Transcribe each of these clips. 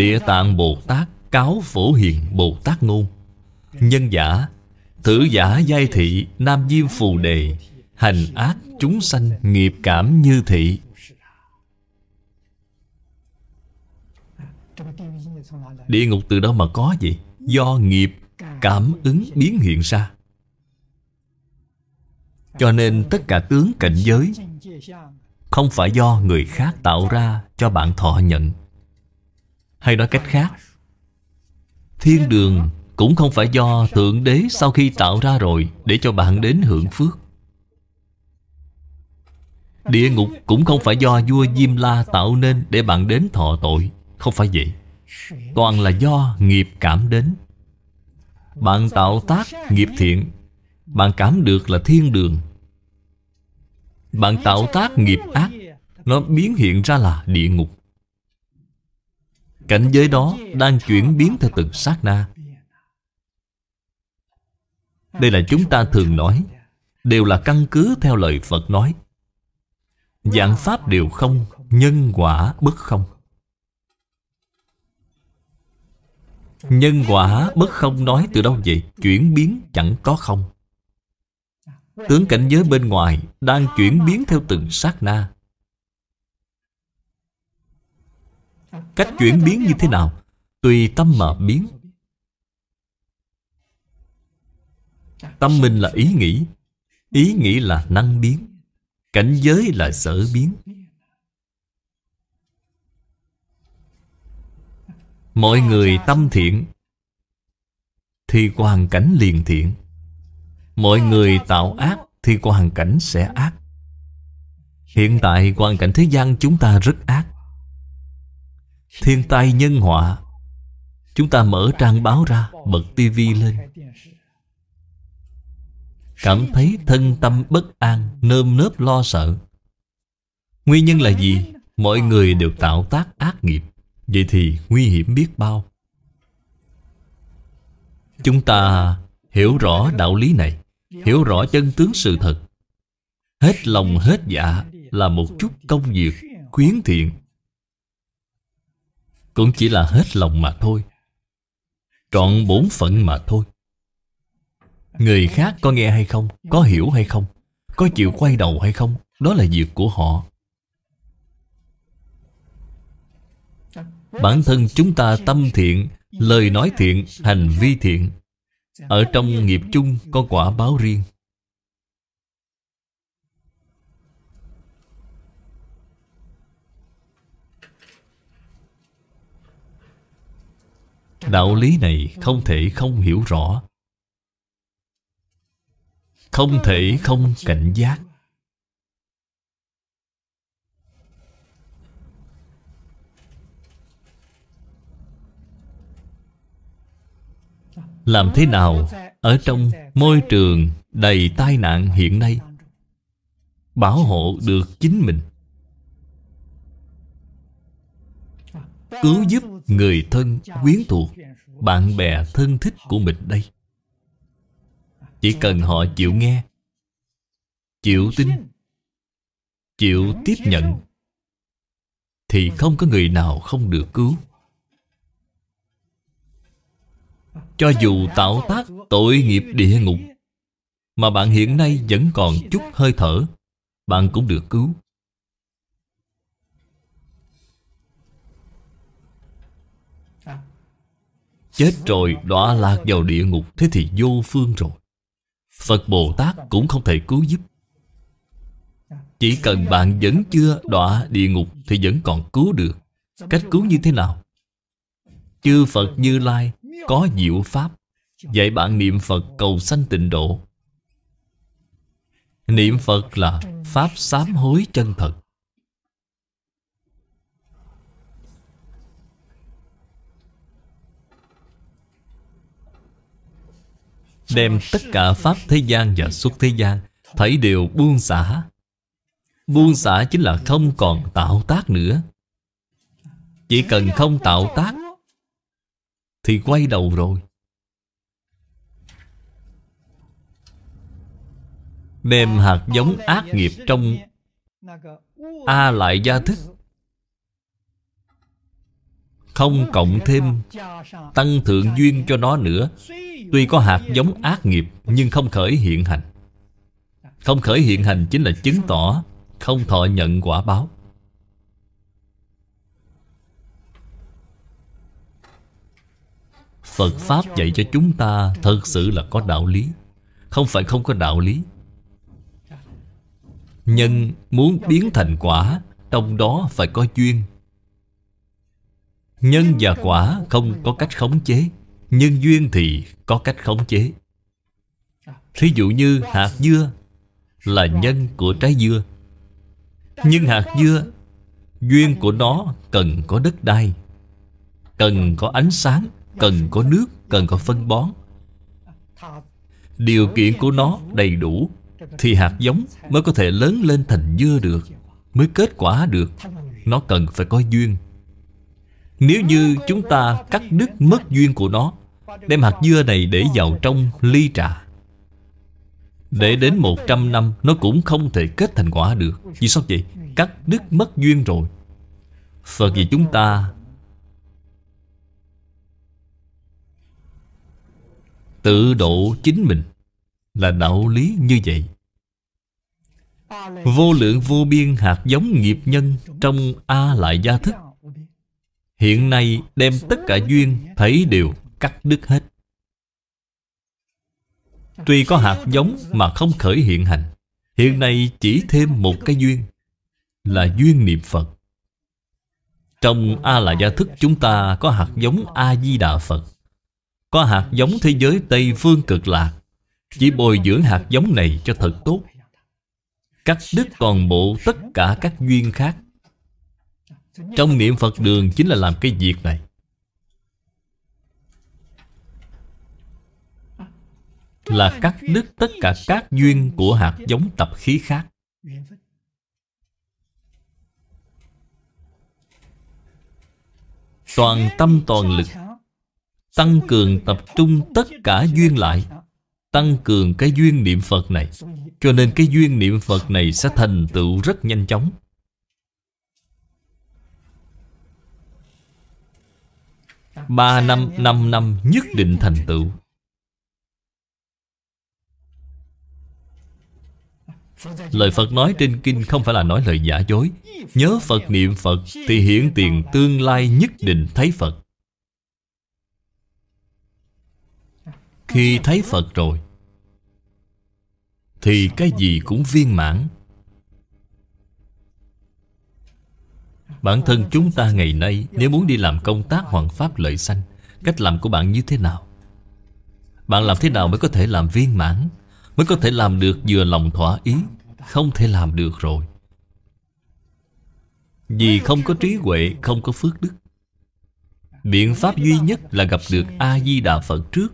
Địa Tạng Bồ Tát Cáo Phổ Hiền Bồ Tát Ngôn Nhân giả Thử giả giai thị Nam Diêm Phù Đề Hành ác chúng sanh Nghiệp cảm như thị Địa ngục từ đâu mà có vậy Do nghiệp cảm ứng biến hiện ra Cho nên tất cả tướng cảnh giới Không phải do người khác tạo ra cho bạn thọ nhận hay nói cách khác Thiên đường cũng không phải do Thượng Đế sau khi tạo ra rồi Để cho bạn đến hưởng phước Địa ngục cũng không phải do vua Diêm La tạo nên Để bạn đến thọ tội Không phải vậy Toàn là do nghiệp cảm đến Bạn tạo tác nghiệp thiện Bạn cảm được là thiên đường Bạn tạo tác nghiệp ác Nó biến hiện ra là địa ngục Cảnh giới đó đang chuyển biến theo từng sát na Đây là chúng ta thường nói Đều là căn cứ theo lời Phật nói Dạng Pháp đều không Nhân quả bất không Nhân quả bất không nói từ đâu vậy Chuyển biến chẳng có không Tướng cảnh giới bên ngoài Đang chuyển biến theo từng sát na Cách chuyển biến như thế nào? Tùy tâm mà biến Tâm mình là ý nghĩ Ý nghĩ là năng biến Cảnh giới là sở biến Mọi người tâm thiện Thì hoàn cảnh liền thiện Mọi người tạo ác Thì hoàn cảnh sẽ ác Hiện tại hoàn cảnh thế gian chúng ta rất ác Thiên tai nhân họa Chúng ta mở trang báo ra Bật tivi lên Cảm thấy thân tâm bất an Nơm nớp lo sợ Nguyên nhân là gì? Mọi người đều tạo tác ác nghiệp Vậy thì nguy hiểm biết bao Chúng ta hiểu rõ đạo lý này Hiểu rõ chân tướng sự thật Hết lòng hết dạ Là một chút công việc khuyến thiện cũng chỉ là hết lòng mà thôi Trọn bốn phận mà thôi Người khác có nghe hay không, có hiểu hay không Có chịu quay đầu hay không Đó là việc của họ Bản thân chúng ta tâm thiện Lời nói thiện, hành vi thiện Ở trong nghiệp chung có quả báo riêng Đạo lý này không thể không hiểu rõ Không thể không cảnh giác Làm thế nào ở trong môi trường đầy tai nạn hiện nay Bảo hộ được chính mình Cứu giúp người thân, quyến thuộc Bạn bè thân thích của mình đây Chỉ cần họ chịu nghe Chịu tin Chịu tiếp nhận Thì không có người nào không được cứu Cho dù tạo tác tội nghiệp địa ngục Mà bạn hiện nay vẫn còn chút hơi thở Bạn cũng được cứu Chết rồi đọa lạc vào địa ngục Thế thì vô phương rồi Phật Bồ Tát cũng không thể cứu giúp Chỉ cần bạn vẫn chưa đọa địa ngục Thì vẫn còn cứu được Cách cứu như thế nào? Chư Phật Như Lai có diệu pháp Dạy bạn niệm Phật cầu sanh tịnh độ Niệm Phật là Pháp sám hối chân thật Đem tất cả Pháp thế gian và xuất thế gian Thấy đều buông xả Buông xả chính là không còn tạo tác nữa Chỉ cần không tạo tác Thì quay đầu rồi Đem hạt giống ác nghiệp trong A lại gia thức Không cộng thêm Tăng thượng duyên cho nó nữa Tuy có hạt giống ác nghiệp Nhưng không khởi hiện hành Không khởi hiện hành chính là chứng tỏ Không thọ nhận quả báo Phật Pháp dạy cho chúng ta Thật sự là có đạo lý Không phải không có đạo lý Nhân muốn biến thành quả Trong đó phải có duyên Nhân và quả không có cách khống chế Nhân duyên thì có cách khống chế Thí dụ như hạt dưa Là nhân của trái dưa Nhưng hạt dưa Duyên của nó cần có đất đai Cần có ánh sáng Cần có nước Cần có phân bón Điều kiện của nó đầy đủ Thì hạt giống mới có thể lớn lên thành dưa được Mới kết quả được Nó cần phải có duyên Nếu như chúng ta cắt đứt mất duyên của nó Đem hạt dưa này để vào trong ly trà Để đến 100 năm Nó cũng không thể kết thành quả được Vì sao vậy? Cắt đứt mất duyên rồi Phật vì chúng ta Tự độ chính mình Là đạo lý như vậy Vô lượng vô biên hạt giống nghiệp nhân Trong A lại gia thức Hiện nay đem tất cả duyên Thấy đều cắt đứt hết Tuy có hạt giống mà không khởi hiện hành Hiện nay chỉ thêm một cái duyên Là duyên niệm Phật Trong A-la-gia thức chúng ta có hạt giống A-di-đà Phật Có hạt giống thế giới Tây Phương cực lạc Chỉ bồi dưỡng hạt giống này cho thật tốt Cắt đứt toàn bộ tất cả các duyên khác Trong niệm Phật đường chính là làm cái việc này là cắt đứt tất cả các duyên của hạt giống tập khí khác. Toàn tâm toàn lực Tăng cường tập trung tất cả duyên lại Tăng cường cái duyên niệm Phật này Cho nên cái duyên niệm Phật này sẽ thành tựu rất nhanh chóng Ba năm, năm năm nhất định thành tựu Lời Phật nói trên kinh không phải là nói lời giả dối Nhớ Phật niệm Phật Thì hiển tiền tương lai nhất định thấy Phật Khi thấy Phật rồi Thì cái gì cũng viên mãn Bản thân chúng ta ngày nay Nếu muốn đi làm công tác hoàn pháp lợi sanh Cách làm của bạn như thế nào? Bạn làm thế nào mới có thể làm viên mãn? Mới có thể làm được vừa lòng thỏa ý Không thể làm được rồi Vì không có trí huệ Không có phước đức Biện pháp duy nhất là gặp được A-di-đà Phật trước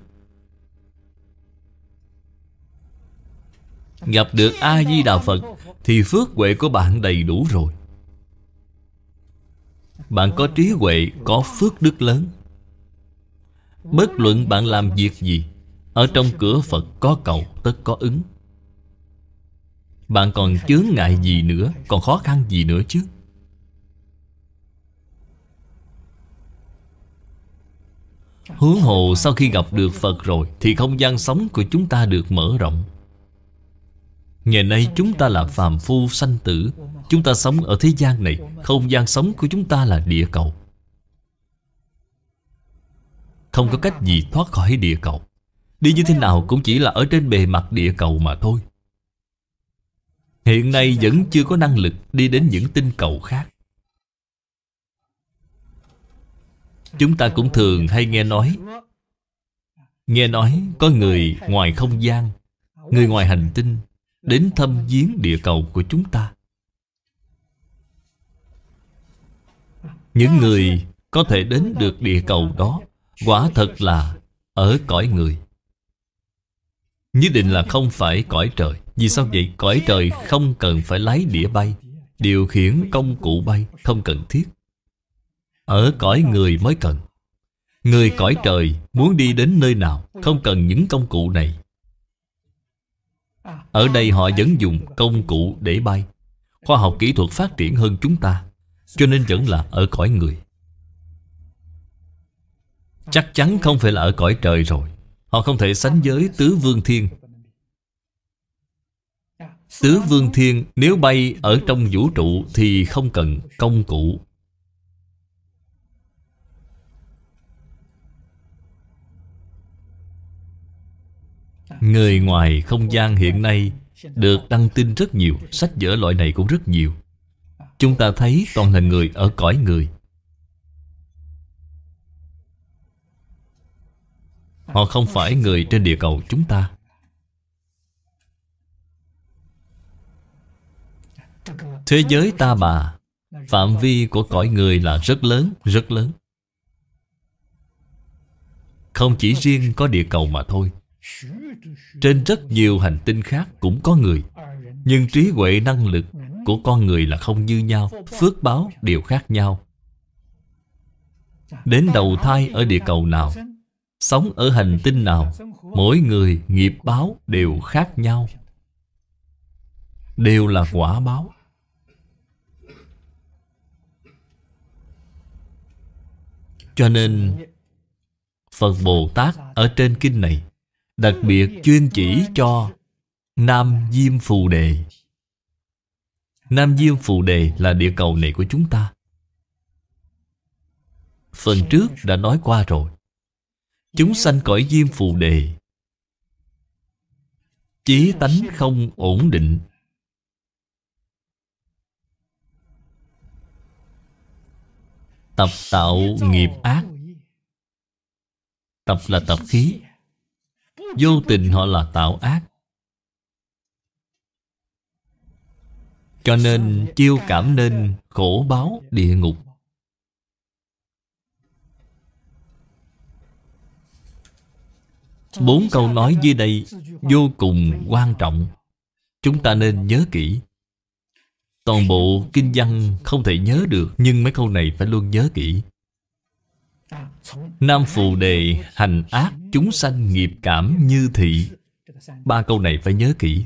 Gặp được A-di-đà Phật Thì phước huệ của bạn đầy đủ rồi Bạn có trí huệ Có phước đức lớn Bất luận bạn làm việc gì ở trong cửa Phật có cầu tất có ứng Bạn còn chướng ngại gì nữa Còn khó khăn gì nữa chứ Hướng hồ sau khi gặp được Phật rồi Thì không gian sống của chúng ta được mở rộng Ngày nay chúng ta là phàm phu sanh tử Chúng ta sống ở thế gian này Không gian sống của chúng ta là địa cầu Không có cách gì thoát khỏi địa cầu Đi như thế nào cũng chỉ là ở trên bề mặt địa cầu mà thôi Hiện nay vẫn chưa có năng lực đi đến những tinh cầu khác Chúng ta cũng thường hay nghe nói Nghe nói có người ngoài không gian Người ngoài hành tinh Đến thâm viếng địa cầu của chúng ta Những người có thể đến được địa cầu đó Quả thật là ở cõi người Nhất định là không phải cõi trời Vì sao vậy? Cõi trời không cần phải lái đĩa bay Điều khiển công cụ bay Không cần thiết Ở cõi người mới cần Người cõi trời muốn đi đến nơi nào Không cần những công cụ này Ở đây họ vẫn dùng công cụ để bay Khoa học kỹ thuật phát triển hơn chúng ta Cho nên vẫn là ở cõi người Chắc chắn không phải là ở cõi trời rồi Họ không thể sánh với Tứ Vương Thiên Tứ Vương Thiên nếu bay ở trong vũ trụ thì không cần công cụ Người ngoài không gian hiện nay được đăng tin rất nhiều, sách vở loại này cũng rất nhiều. Chúng ta thấy toàn là người ở cõi người. Họ không phải người trên địa cầu chúng ta Thế giới ta bà Phạm vi của cõi người là rất lớn, rất lớn Không chỉ riêng có địa cầu mà thôi Trên rất nhiều hành tinh khác cũng có người Nhưng trí huệ năng lực của con người là không như nhau Phước báo đều khác nhau Đến đầu thai ở địa cầu nào Sống ở hành tinh nào Mỗi người nghiệp báo đều khác nhau Đều là quả báo Cho nên Phật Bồ Tát ở trên kinh này Đặc biệt chuyên chỉ cho Nam Diêm Phù Đề Nam Diêm Phù Đề là địa cầu này của chúng ta Phần trước đã nói qua rồi Chúng sanh cõi diêm phù đề Chí tánh không ổn định Tập tạo nghiệp ác Tập là tập khí Vô tình họ là tạo ác Cho nên chiêu cảm nên khổ báo địa ngục Bốn câu nói dưới đây vô cùng quan trọng Chúng ta nên nhớ kỹ Toàn bộ kinh văn không thể nhớ được Nhưng mấy câu này phải luôn nhớ kỹ Nam phù đề hành ác chúng sanh nghiệp cảm như thị Ba câu này phải nhớ kỹ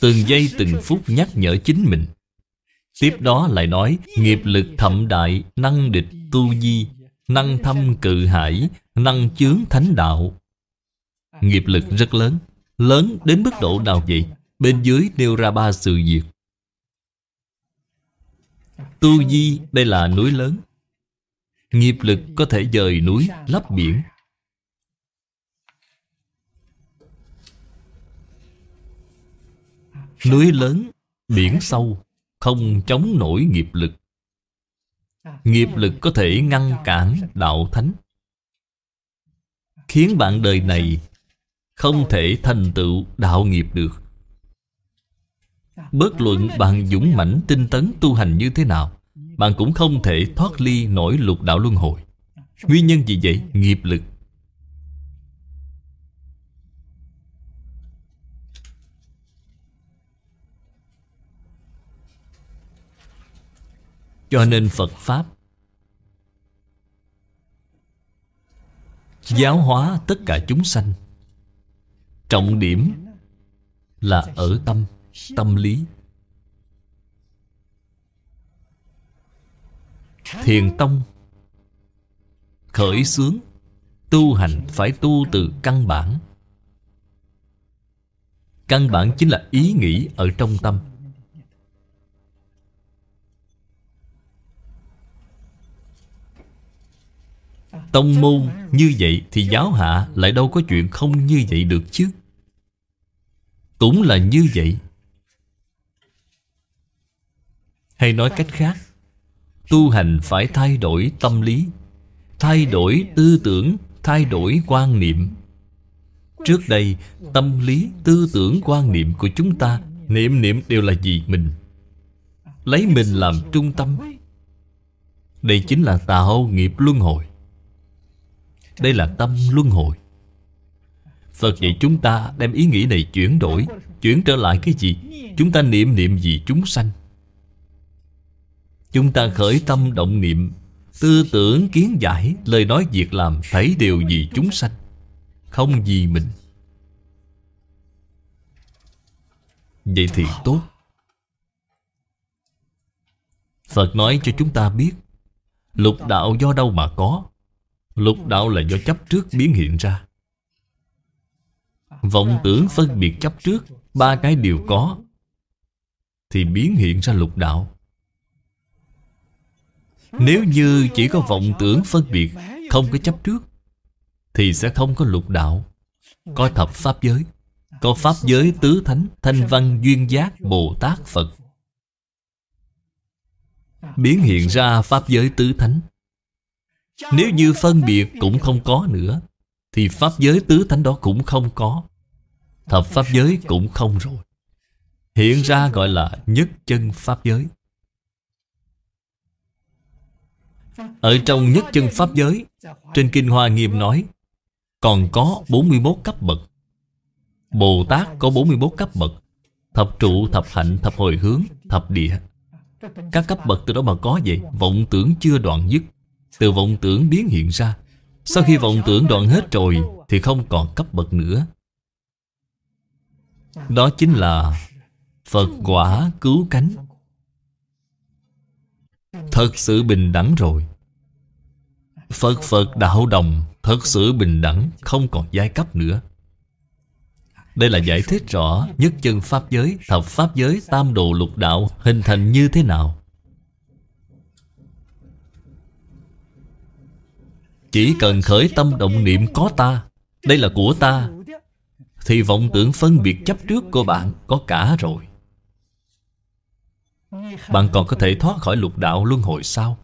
Từng giây từng phút nhắc nhở chính mình Tiếp đó lại nói Nghiệp lực thậm đại năng địch tu di năng thâm cự hải, năng chướng thánh đạo. Nghiệp lực rất lớn, lớn đến mức độ nào vậy? Bên dưới nêu ra ba sự việc. Tu Di đây là núi lớn. Nghiệp lực có thể dời núi, lấp biển. Núi lớn, biển sâu, không chống nổi nghiệp lực. Nghiệp lực có thể ngăn cản đạo thánh Khiến bạn đời này không thể thành tựu đạo nghiệp được Bất luận bạn dũng mãnh tinh tấn tu hành như thế nào Bạn cũng không thể thoát ly nổi lục đạo luân hồi Nguyên nhân gì vậy? Nghiệp lực Cho nên Phật Pháp Giáo hóa tất cả chúng sanh Trọng điểm là ở tâm, tâm lý Thiền Tông Khởi xướng Tu hành phải tu từ căn bản Căn bản chính là ý nghĩ ở trong tâm Tông môn như vậy Thì giáo hạ lại đâu có chuyện không như vậy được chứ Cũng là như vậy Hay nói cách khác Tu hành phải thay đổi tâm lý Thay đổi tư tưởng Thay đổi quan niệm Trước đây Tâm lý, tư tưởng, quan niệm của chúng ta Niệm niệm đều là gì mình Lấy mình làm trung tâm Đây chính là tạo nghiệp luân hồi đây là tâm luân hồi Phật dạy chúng ta đem ý nghĩ này chuyển đổi Chuyển trở lại cái gì? Chúng ta niệm niệm gì chúng sanh Chúng ta khởi tâm động niệm Tư tưởng kiến giải Lời nói việc làm Thấy điều gì chúng sanh Không gì mình Vậy thì tốt Phật nói cho chúng ta biết Lục đạo do đâu mà có Lục đạo là do chấp trước biến hiện ra Vọng tưởng phân biệt chấp trước Ba cái đều có Thì biến hiện ra lục đạo Nếu như chỉ có vọng tưởng phân biệt Không có chấp trước Thì sẽ không có lục đạo Có thập pháp giới Có pháp giới tứ thánh Thanh văn duyên giác Bồ Tát Phật Biến hiện ra pháp giới tứ thánh nếu như phân biệt cũng không có nữa Thì Pháp giới tứ thánh đó cũng không có Thập Pháp giới cũng không rồi Hiện ra gọi là nhất chân Pháp giới Ở trong nhất chân Pháp giới Trên Kinh Hoa Nghiêm nói Còn có 41 cấp bậc Bồ Tát có 41 cấp bậc Thập trụ, thập hạnh, thập hồi hướng, thập địa Các cấp bậc từ đó mà có vậy Vọng tưởng chưa đoạn dứt từ vọng tưởng biến hiện ra Sau khi vọng tưởng đoạn hết rồi Thì không còn cấp bậc nữa Đó chính là Phật quả cứu cánh Thật sự bình đẳng rồi Phật Phật đạo đồng Thật sự bình đẳng Không còn giai cấp nữa Đây là giải thích rõ Nhất chân Pháp giới Thập Pháp giới Tam độ lục đạo Hình thành như thế nào Chỉ cần khởi tâm động niệm có ta Đây là của ta Thì vọng tưởng phân biệt chấp trước của bạn có cả rồi Bạn còn có thể thoát khỏi lục đạo luân hồi sao?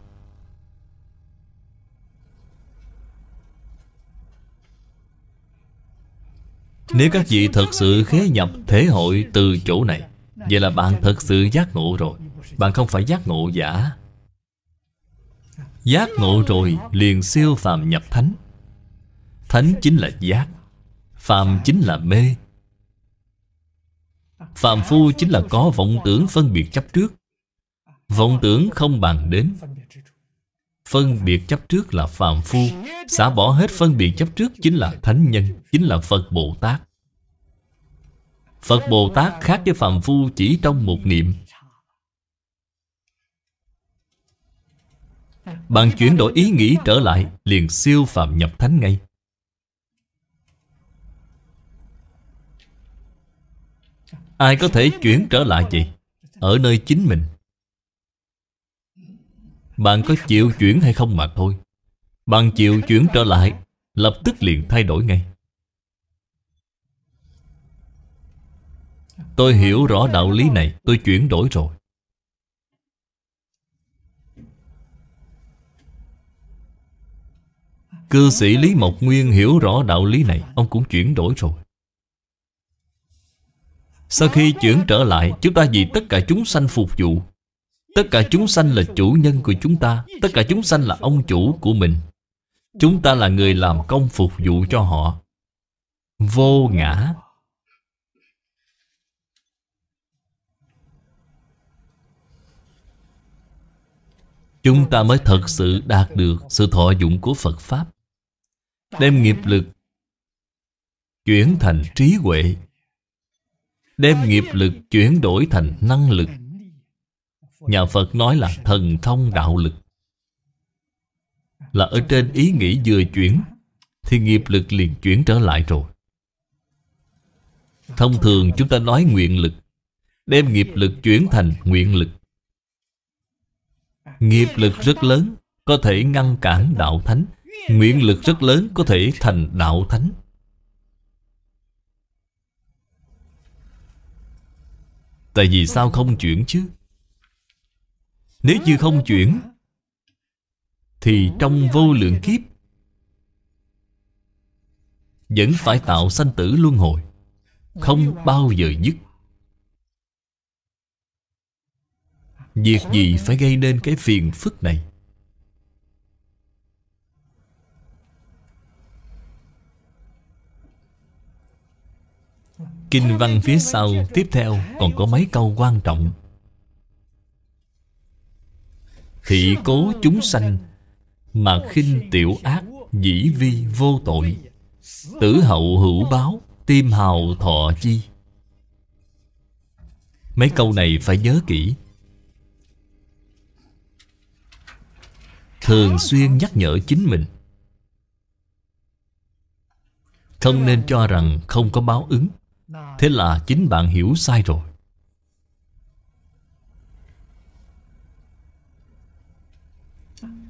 Nếu các vị thật sự khế nhập thế hội từ chỗ này Vậy là bạn thật sự giác ngộ rồi Bạn không phải giác ngộ giả Giác ngộ rồi liền siêu phàm nhập thánh Thánh chính là giác Phàm chính là mê Phàm phu chính là có vọng tưởng phân biệt chấp trước Vọng tưởng không bằng đến Phân biệt chấp trước là phàm phu Xả bỏ hết phân biệt chấp trước chính là thánh nhân Chính là Phật Bồ Tát Phật Bồ Tát khác với phàm phu chỉ trong một niệm Bạn chuyển đổi ý nghĩ trở lại Liền siêu phạm nhập thánh ngay Ai có thể chuyển trở lại vậy? Ở nơi chính mình Bạn có chịu chuyển hay không mà thôi Bạn chịu chuyển trở lại Lập tức liền thay đổi ngay Tôi hiểu rõ đạo lý này Tôi chuyển đổi rồi Cư sĩ Lý Mộc Nguyên hiểu rõ đạo lý này Ông cũng chuyển đổi rồi Sau khi chuyển trở lại Chúng ta vì tất cả chúng sanh phục vụ Tất cả chúng sanh là chủ nhân của chúng ta Tất cả chúng sanh là ông chủ của mình Chúng ta là người làm công phục vụ cho họ Vô ngã Chúng ta mới thật sự đạt được sự thọ dụng của Phật Pháp đem nghiệp lực chuyển thành trí huệ đem nghiệp lực chuyển đổi thành năng lực nhà phật nói là thần thông đạo lực là ở trên ý nghĩ vừa chuyển thì nghiệp lực liền chuyển trở lại rồi thông thường chúng ta nói nguyện lực đem nghiệp lực chuyển thành nguyện lực nghiệp lực rất lớn có thể ngăn cản đạo thánh Nguyện lực rất lớn có thể thành đạo thánh Tại vì sao không chuyển chứ Nếu như không chuyển Thì trong vô lượng kiếp Vẫn phải tạo sanh tử luân hồi Không bao giờ dứt Việc gì phải gây nên cái phiền phức này Kinh văn phía sau Tiếp theo còn có mấy câu quan trọng Thị cố chúng sanh Mà khinh tiểu ác Dĩ vi vô tội Tử hậu hữu báo Tim hào thọ chi Mấy câu này phải nhớ kỹ Thường xuyên nhắc nhở chính mình Không nên cho rằng không có báo ứng Thế là chính bạn hiểu sai rồi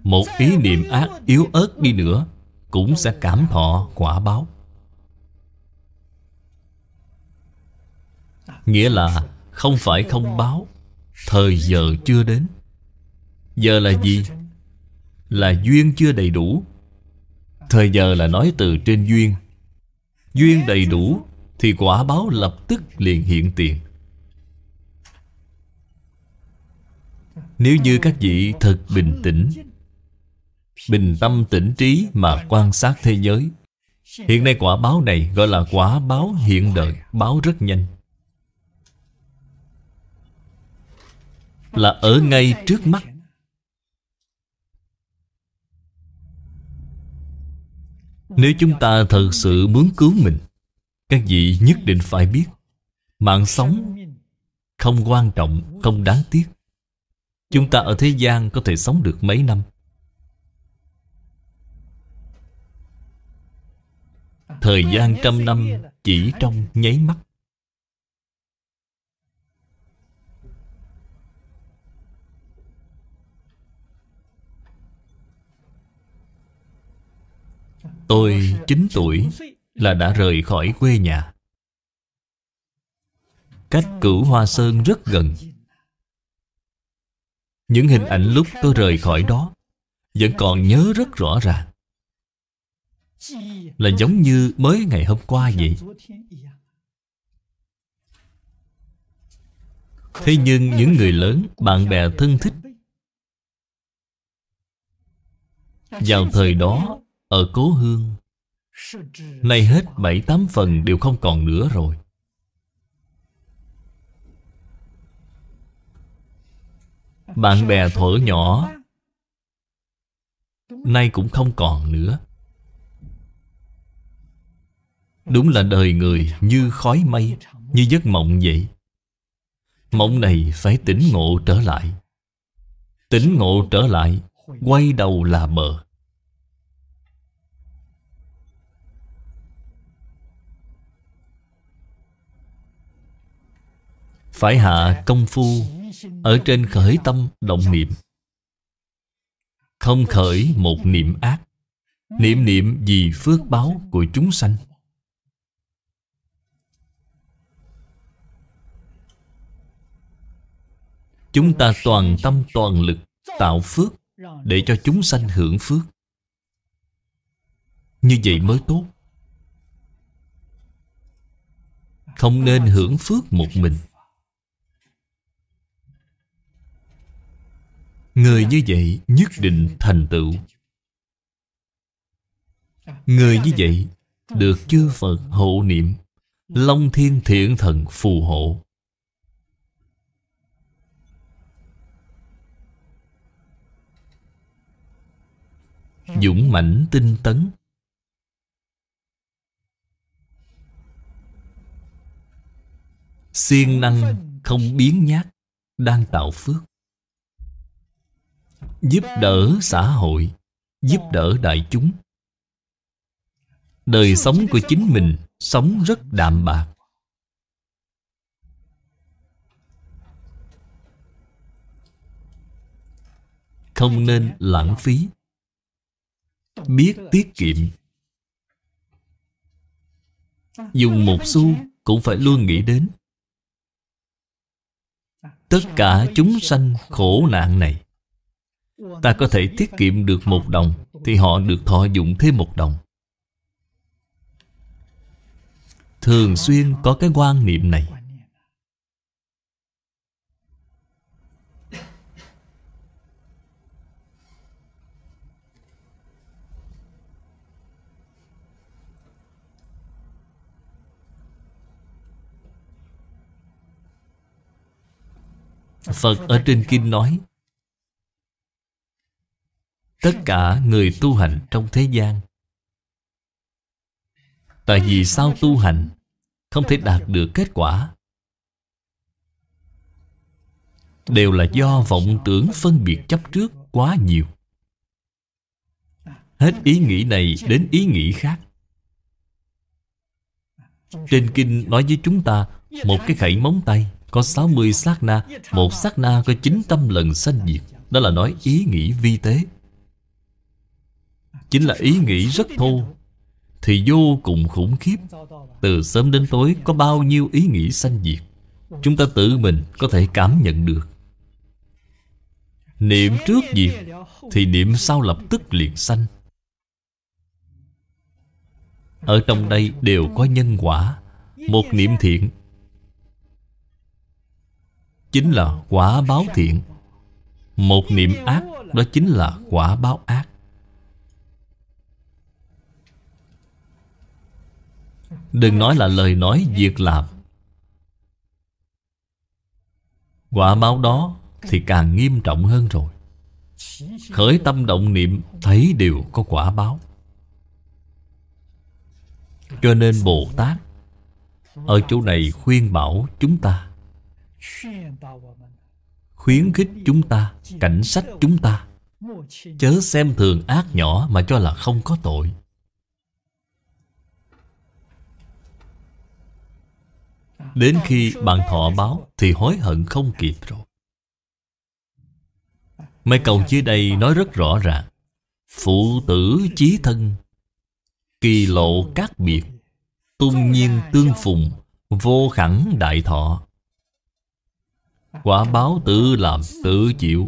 Một ý niệm ác yếu ớt đi nữa Cũng sẽ cảm thọ quả báo Nghĩa là không phải không báo Thời giờ chưa đến Giờ là gì? Là duyên chưa đầy đủ Thời giờ là nói từ trên duyên Duyên đầy đủ thì quả báo lập tức liền hiện tiền Nếu như các vị thật bình tĩnh Bình tâm tĩnh trí mà quan sát thế giới Hiện nay quả báo này gọi là quả báo hiện đời Báo rất nhanh Là ở ngay trước mắt Nếu chúng ta thật sự muốn cứu mình các vị nhất định phải biết Mạng sống không quan trọng, không đáng tiếc Chúng ta ở thế gian có thể sống được mấy năm Thời gian trăm năm chỉ trong nháy mắt Tôi 9 tuổi là đã rời khỏi quê nhà. Cách cửu Hoa Sơn rất gần. Những hình ảnh lúc tôi rời khỏi đó vẫn còn nhớ rất rõ ràng. Là giống như mới ngày hôm qua vậy. Thế nhưng những người lớn, bạn bè thân thích Vào thời đó, ở Cố Hương Nay hết bảy tám phần đều không còn nữa rồi Bạn bè thuở nhỏ Nay cũng không còn nữa Đúng là đời người như khói mây Như giấc mộng vậy Mộng này phải tỉnh ngộ trở lại Tỉnh ngộ trở lại Quay đầu là bờ Phải hạ công phu Ở trên khởi tâm động niệm Không khởi một niệm ác Niệm niệm vì phước báo của chúng sanh Chúng ta toàn tâm toàn lực tạo phước Để cho chúng sanh hưởng phước Như vậy mới tốt Không nên hưởng phước một mình người như vậy nhất định thành tựu người như vậy được chư phật hộ niệm long thiên thiện thần phù hộ dũng mãnh tinh tấn siêng năng không biến nhát đang tạo phước giúp đỡ xã hội giúp đỡ đại chúng đời sống của chính mình sống rất đạm bạc không nên lãng phí biết tiết kiệm dùng một xu cũng phải luôn nghĩ đến tất cả chúng sanh khổ nạn này Ta có thể tiết kiệm được một đồng Thì họ được thọ dụng thêm một đồng Thường xuyên có cái quan niệm này Phật ở trên kinh nói tất cả người tu hành trong thế gian tại vì sao tu hành không thể đạt được kết quả đều là do vọng tưởng phân biệt chấp trước quá nhiều hết ý nghĩ này đến ý nghĩ khác trên kinh nói với chúng ta Một cái khẩy móng tay Có 60 sát na Một sát na có 900 lần sanh diệt Đó là nói ý nghĩ vi tế Chính là ý nghĩ rất thô Thì vô cùng khủng khiếp Từ sớm đến tối có bao nhiêu ý nghĩ sanh diệt Chúng ta tự mình có thể cảm nhận được Niệm trước diệt Thì niệm sau lập tức liền sanh Ở trong đây đều có nhân quả Một niệm thiện Chính là quả báo thiện Một niệm ác Đó chính là quả báo ác Đừng nói là lời nói việc làm Quả báo đó thì càng nghiêm trọng hơn rồi Khởi tâm động niệm thấy đều có quả báo Cho nên Bồ Tát Ở chỗ này khuyên bảo chúng ta Khuyến khích chúng ta Cảnh sách chúng ta Chớ xem thường ác nhỏ mà cho là không có tội Đến khi bạn thọ báo Thì hối hận không kịp rồi Mấy câu dưới đây nói rất rõ ràng Phụ tử chí thân Kỳ lộ các biệt Tung nhiên tương phùng Vô khẳng đại thọ Quả báo tự làm tự chịu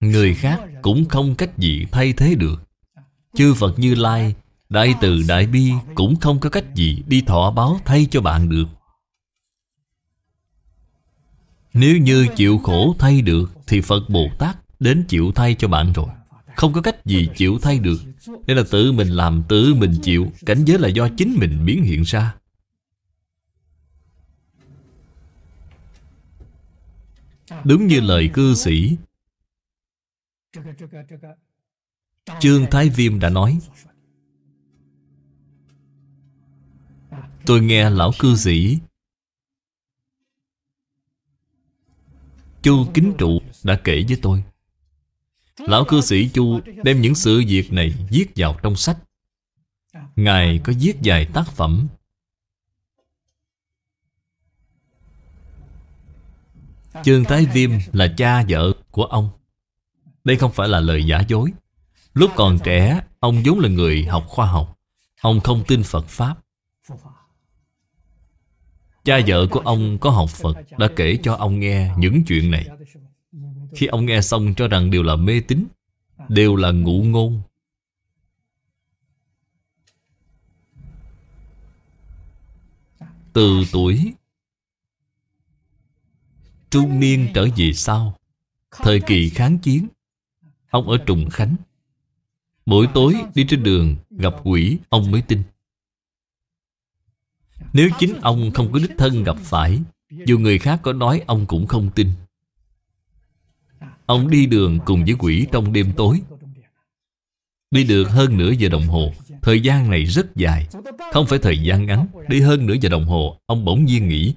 Người khác cũng không cách gì thay thế được Chư Phật Như Lai Đại từ Đại Bi cũng không có cách gì đi thọ báo thay cho bạn được Nếu như chịu khổ thay được Thì Phật Bồ Tát đến chịu thay cho bạn rồi Không có cách gì chịu thay được Đây là tự mình làm tự mình chịu Cảnh giới là do chính mình biến hiện ra Đúng như lời cư sĩ Trương Thái Viêm đã nói Tôi nghe lão cư sĩ Chu Kính Trụ đã kể với tôi Lão cư sĩ Chu đem những sự việc này viết vào trong sách Ngài có viết vài tác phẩm Trương Thái Viêm là cha vợ của ông Đây không phải là lời giả dối Lúc còn trẻ, ông vốn là người học khoa học Ông không tin Phật Pháp Cha vợ của ông có học Phật Đã kể cho ông nghe những chuyện này Khi ông nghe xong cho rằng đều là mê tín Đều là ngụ ngôn Từ tuổi Trung niên trở về sau Thời kỳ kháng chiến Ông ở Trùng Khánh Mỗi tối đi trên đường gặp quỷ Ông mới tin nếu chính ông không có đích thân gặp phải Dù người khác có nói ông cũng không tin Ông đi đường cùng với quỷ trong đêm tối Đi được hơn nửa giờ đồng hồ Thời gian này rất dài Không phải thời gian ngắn Đi hơn nửa giờ đồng hồ Ông bỗng nhiên nghĩ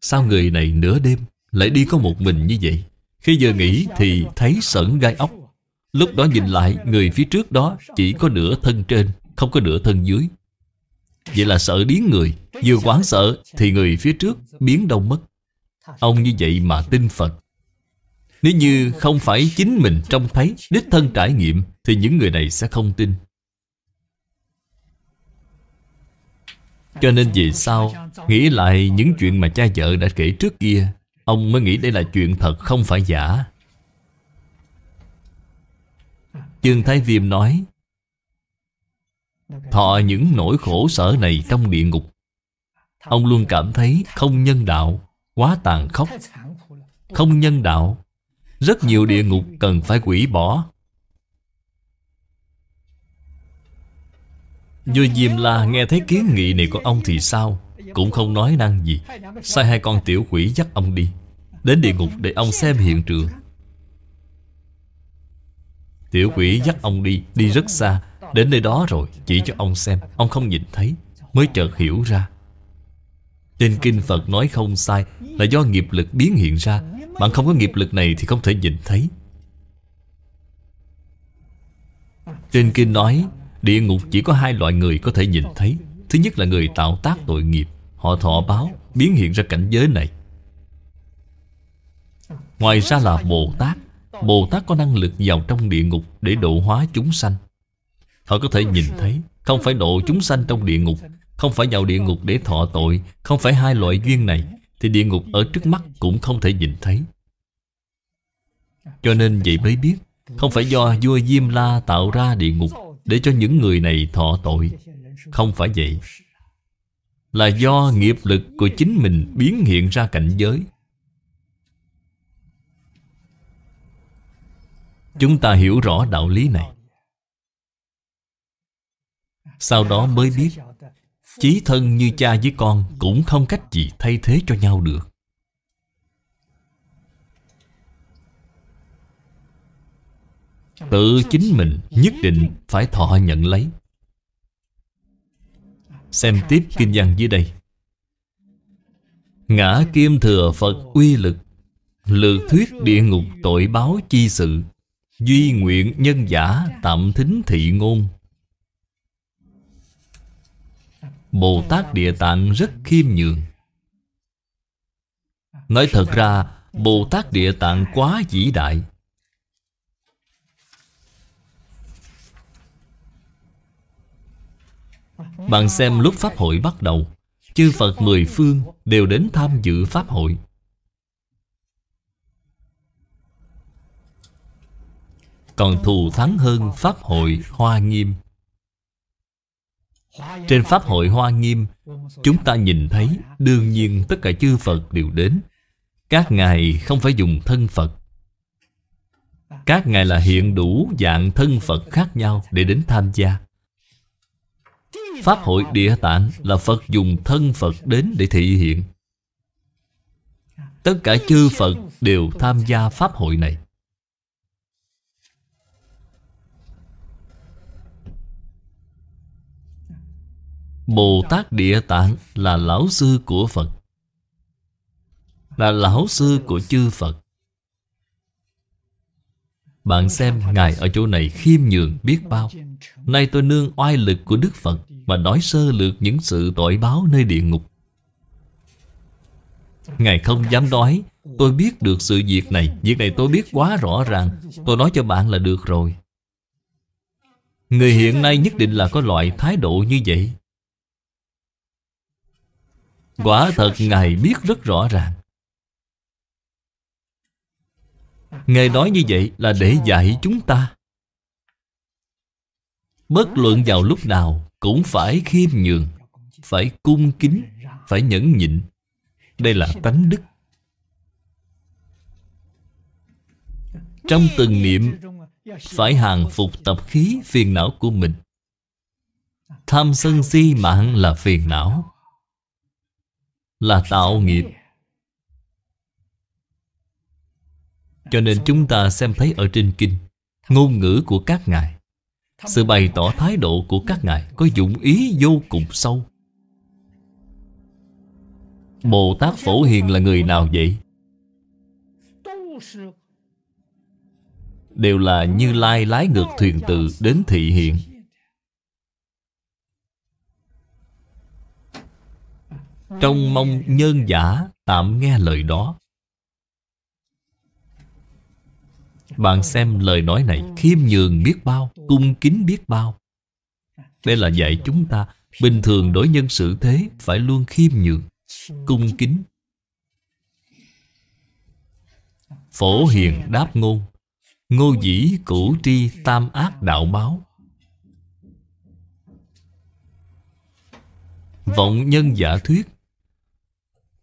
Sao người này nửa đêm Lại đi có một mình như vậy Khi giờ nghĩ thì thấy sởn gai ốc Lúc đó nhìn lại Người phía trước đó chỉ có nửa thân trên Không có nửa thân dưới Vậy là sợ điếng người Vừa quá sợ thì người phía trước biến đâu mất Ông như vậy mà tin Phật Nếu như không phải chính mình trông thấy Đích thân trải nghiệm Thì những người này sẽ không tin Cho nên vì sao Nghĩ lại những chuyện mà cha vợ đã kể trước kia Ông mới nghĩ đây là chuyện thật không phải giả Trương Thái Viêm nói thọ những nỗi khổ sở này trong địa ngục ông luôn cảm thấy không nhân đạo quá tàn khốc không nhân đạo rất nhiều địa ngục cần phải quỷ bỏ vua diêm la nghe thấy kiến nghị này của ông thì sao cũng không nói năng gì sai hai con tiểu quỷ dắt ông đi đến địa ngục để ông xem hiện trường tiểu quỷ dắt ông đi đi rất xa Đến nơi đó rồi Chỉ cho ông xem Ông không nhìn thấy Mới chợt hiểu ra Trên kinh Phật nói không sai Là do nghiệp lực biến hiện ra Bạn không có nghiệp lực này thì không thể nhìn thấy Trên kinh nói Địa ngục chỉ có hai loại người có thể nhìn thấy Thứ nhất là người tạo tác tội nghiệp Họ thọ báo Biến hiện ra cảnh giới này Ngoài ra là Bồ Tát Bồ Tát có năng lực vào trong địa ngục Để độ hóa chúng sanh Thọ có thể nhìn thấy Không phải độ chúng sanh trong địa ngục Không phải vào địa ngục để thọ tội Không phải hai loại duyên này Thì địa ngục ở trước mắt cũng không thể nhìn thấy Cho nên vậy mới biết Không phải do vua Diêm La tạo ra địa ngục Để cho những người này thọ tội Không phải vậy Là do nghiệp lực của chính mình biến hiện ra cảnh giới Chúng ta hiểu rõ đạo lý này sau đó mới biết Chí thân như cha với con Cũng không cách gì thay thế cho nhau được Tự chính mình nhất định phải thọ nhận lấy Xem tiếp kinh văn dưới đây Ngã kim thừa Phật uy lực Lược thuyết địa ngục tội báo chi sự Duy nguyện nhân giả tạm thính thị ngôn Bồ Tát Địa Tạng rất khiêm nhường Nói thật ra Bồ Tát Địa Tạng quá vĩ đại Bạn xem lúc Pháp hội bắt đầu Chư Phật mười phương đều đến tham dự Pháp hội Còn thù thắng hơn Pháp hội Hoa Nghiêm trên Pháp hội Hoa Nghiêm Chúng ta nhìn thấy Đương nhiên tất cả chư Phật đều đến Các ngài không phải dùng thân Phật Các ngài là hiện đủ dạng thân Phật khác nhau Để đến tham gia Pháp hội địa tạng là Phật dùng thân Phật đến để thị hiện Tất cả chư Phật đều tham gia Pháp hội này Bồ Tát Địa Tạng là lão sư của Phật Là lão sư của chư Phật Bạn xem Ngài ở chỗ này khiêm nhường biết bao Nay tôi nương oai lực của Đức Phật Mà nói sơ lược những sự tội báo nơi địa ngục Ngài không dám nói Tôi biết được sự việc này Việc này tôi biết quá rõ ràng Tôi nói cho bạn là được rồi Người hiện nay nhất định là có loại thái độ như vậy Quả thật Ngài biết rất rõ ràng Ngài nói như vậy là để dạy chúng ta Bất luận vào lúc nào Cũng phải khiêm nhường Phải cung kính Phải nhẫn nhịn Đây là tánh đức Trong từng niệm Phải hàng phục tập khí phiền não của mình Tham sân si mạng là phiền não là tạo nghiệp Cho nên chúng ta xem thấy ở trên kinh Ngôn ngữ của các ngài Sự bày tỏ thái độ của các ngài Có dụng ý vô cùng sâu Bồ Tát Phổ Hiền là người nào vậy? Đều là như lai lái ngược thuyền từ đến thị hiện Trong mong nhân giả tạm nghe lời đó Bạn xem lời nói này khiêm nhường biết bao Cung kính biết bao Đây là dạy chúng ta Bình thường đối nhân xử thế Phải luôn khiêm nhường Cung kính Phổ hiền đáp ngôn Ngô dĩ cũ tri tam ác đạo báo Vọng nhân giả thuyết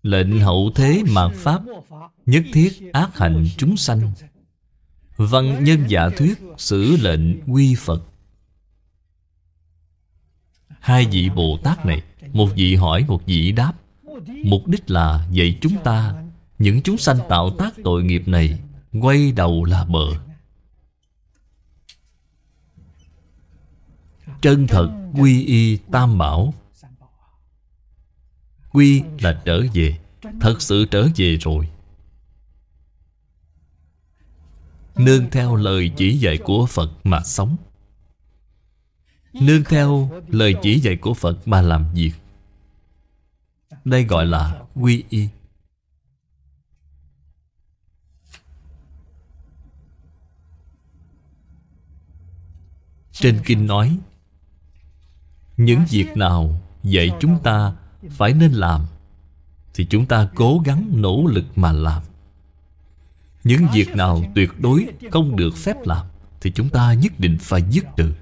Lệnh hậu thế mạt Pháp Nhất thiết ác hạnh chúng sanh Văn nhân giả thuyết xử lệnh quy Phật Hai vị Bồ Tát này Một vị hỏi một vị đáp Mục đích là dạy chúng ta Những chúng sanh tạo tác tội nghiệp này Quay đầu là bờ Chân thật quy y tam bảo Quy là trở về Thật sự trở về rồi Nương theo lời chỉ dạy của Phật mà sống Nương theo lời chỉ dạy của Phật mà làm việc Đây gọi là quy y Trên kinh nói Những việc nào dạy chúng ta phải nên làm thì chúng ta cố gắng nỗ lực mà làm những việc nào tuyệt đối không được phép làm thì chúng ta nhất định phải dứt trừ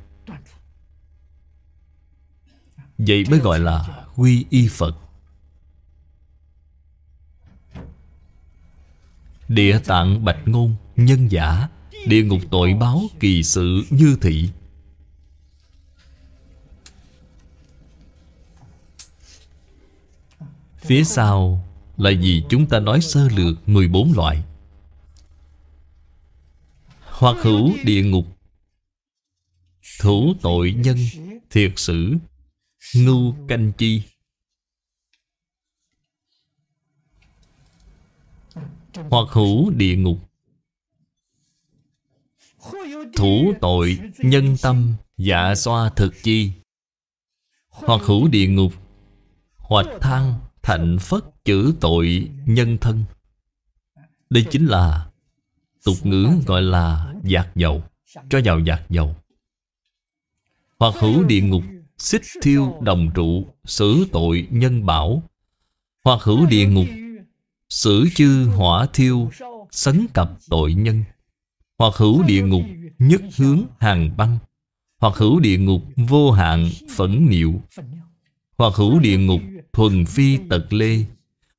vậy mới gọi là quy y phật địa tạng bạch ngôn nhân giả địa ngục tội báo kỳ sự như thị Phía sau là gì chúng ta nói sơ lược 14 loại Hoặc hữu địa ngục Thủ tội nhân Thiệt sử ngu canh chi Hoặc hữu địa ngục Thủ tội nhân tâm Dạ xoa thực chi Hoặc hữu địa ngục Hoặc thăng Thạnh phất chữ tội nhân thân Đây chính là Tục ngữ gọi là giạc dầu Cho vào giạc dầu Hoặc hữu địa ngục Xích thiêu đồng trụ xử tội nhân bảo Hoặc hữu địa ngục xử chư hỏa thiêu Sấn cập tội nhân Hoặc hữu địa ngục nhất hướng hàng băng Hoặc hữu địa ngục vô hạn phẫn niệu hoặc hữu địa ngục thuần phi tật lê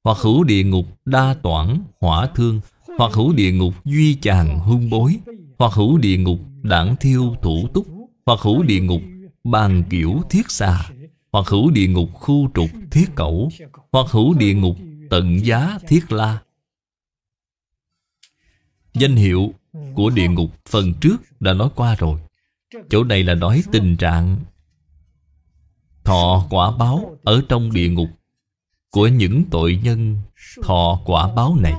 Hoặc hữu địa ngục đa toản hỏa thương Hoặc hữu địa ngục duy chàng hung bối Hoặc hữu địa ngục đảng thiêu thủ túc Hoặc hữu địa ngục bàn kiểu thiết xà Hoặc hữu địa ngục khu trục thiết cẩu Hoặc hữu địa ngục tận giá thiết la Danh hiệu của địa ngục phần trước đã nói qua rồi Chỗ này là nói tình trạng Thọ quả báo ở trong địa ngục Của những tội nhân thọ quả báo này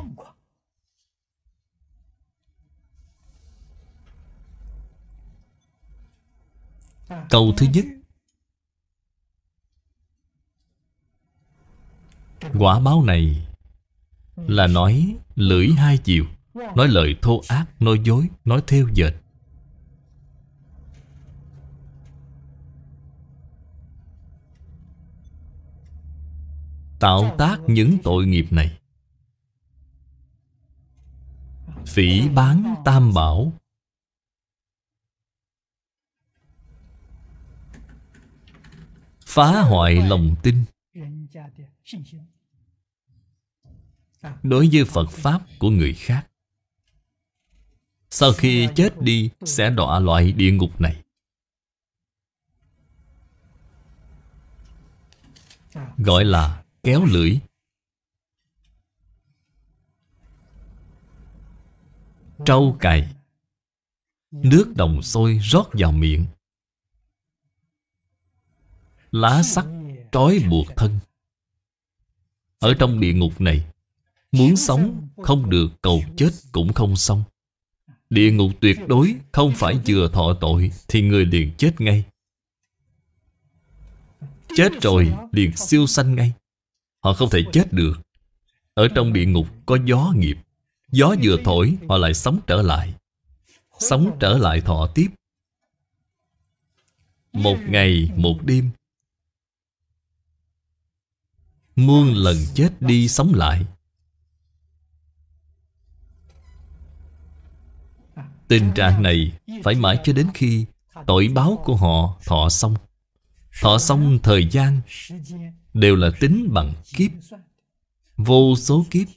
Câu thứ nhất Quả báo này Là nói lưỡi hai chiều Nói lời thô ác, nói dối, nói thêu dệt Tạo tác những tội nghiệp này Phỉ bán tam bảo Phá hoại lòng tin Đối với Phật Pháp của người khác Sau khi chết đi Sẽ đọa loại địa ngục này Gọi là kéo lưỡi. Trâu cày Nước đồng sôi rót vào miệng Lá sắt trói buộc thân Ở trong địa ngục này Muốn sống không được cầu chết cũng không xong Địa ngục tuyệt đối không phải vừa thọ tội Thì người liền chết ngay Chết rồi liền siêu sanh ngay Họ không thể chết được Ở trong địa ngục có gió nghiệp Gió vừa thổi họ lại sống trở lại Sống trở lại thọ tiếp Một ngày một đêm Muôn lần chết đi sống lại Tình trạng này phải mãi cho đến khi Tội báo của họ thọ xong Thọ xong thời gian đều là tính bằng kiếp vô số kiếp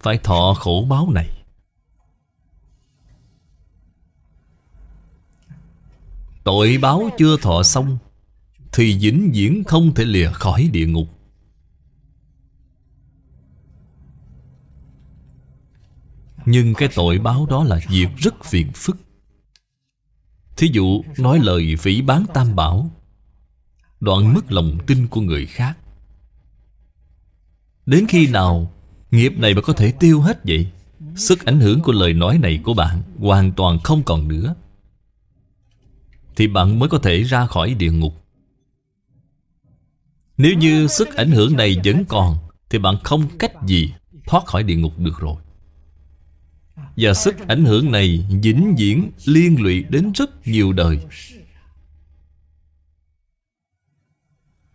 phải thọ khổ báo này tội báo chưa thọ xong thì vĩnh viễn không thể lìa khỏi địa ngục nhưng cái tội báo đó là việc rất phiền phức thí dụ nói lời phỉ bán tam bảo đoạn mất lòng tin của người khác Đến khi nào Nghiệp này mà có thể tiêu hết vậy Sức ảnh hưởng của lời nói này của bạn Hoàn toàn không còn nữa Thì bạn mới có thể ra khỏi địa ngục Nếu như sức ảnh hưởng này vẫn còn Thì bạn không cách gì thoát khỏi địa ngục được rồi Và sức ảnh hưởng này vĩnh viễn liên lụy đến rất nhiều đời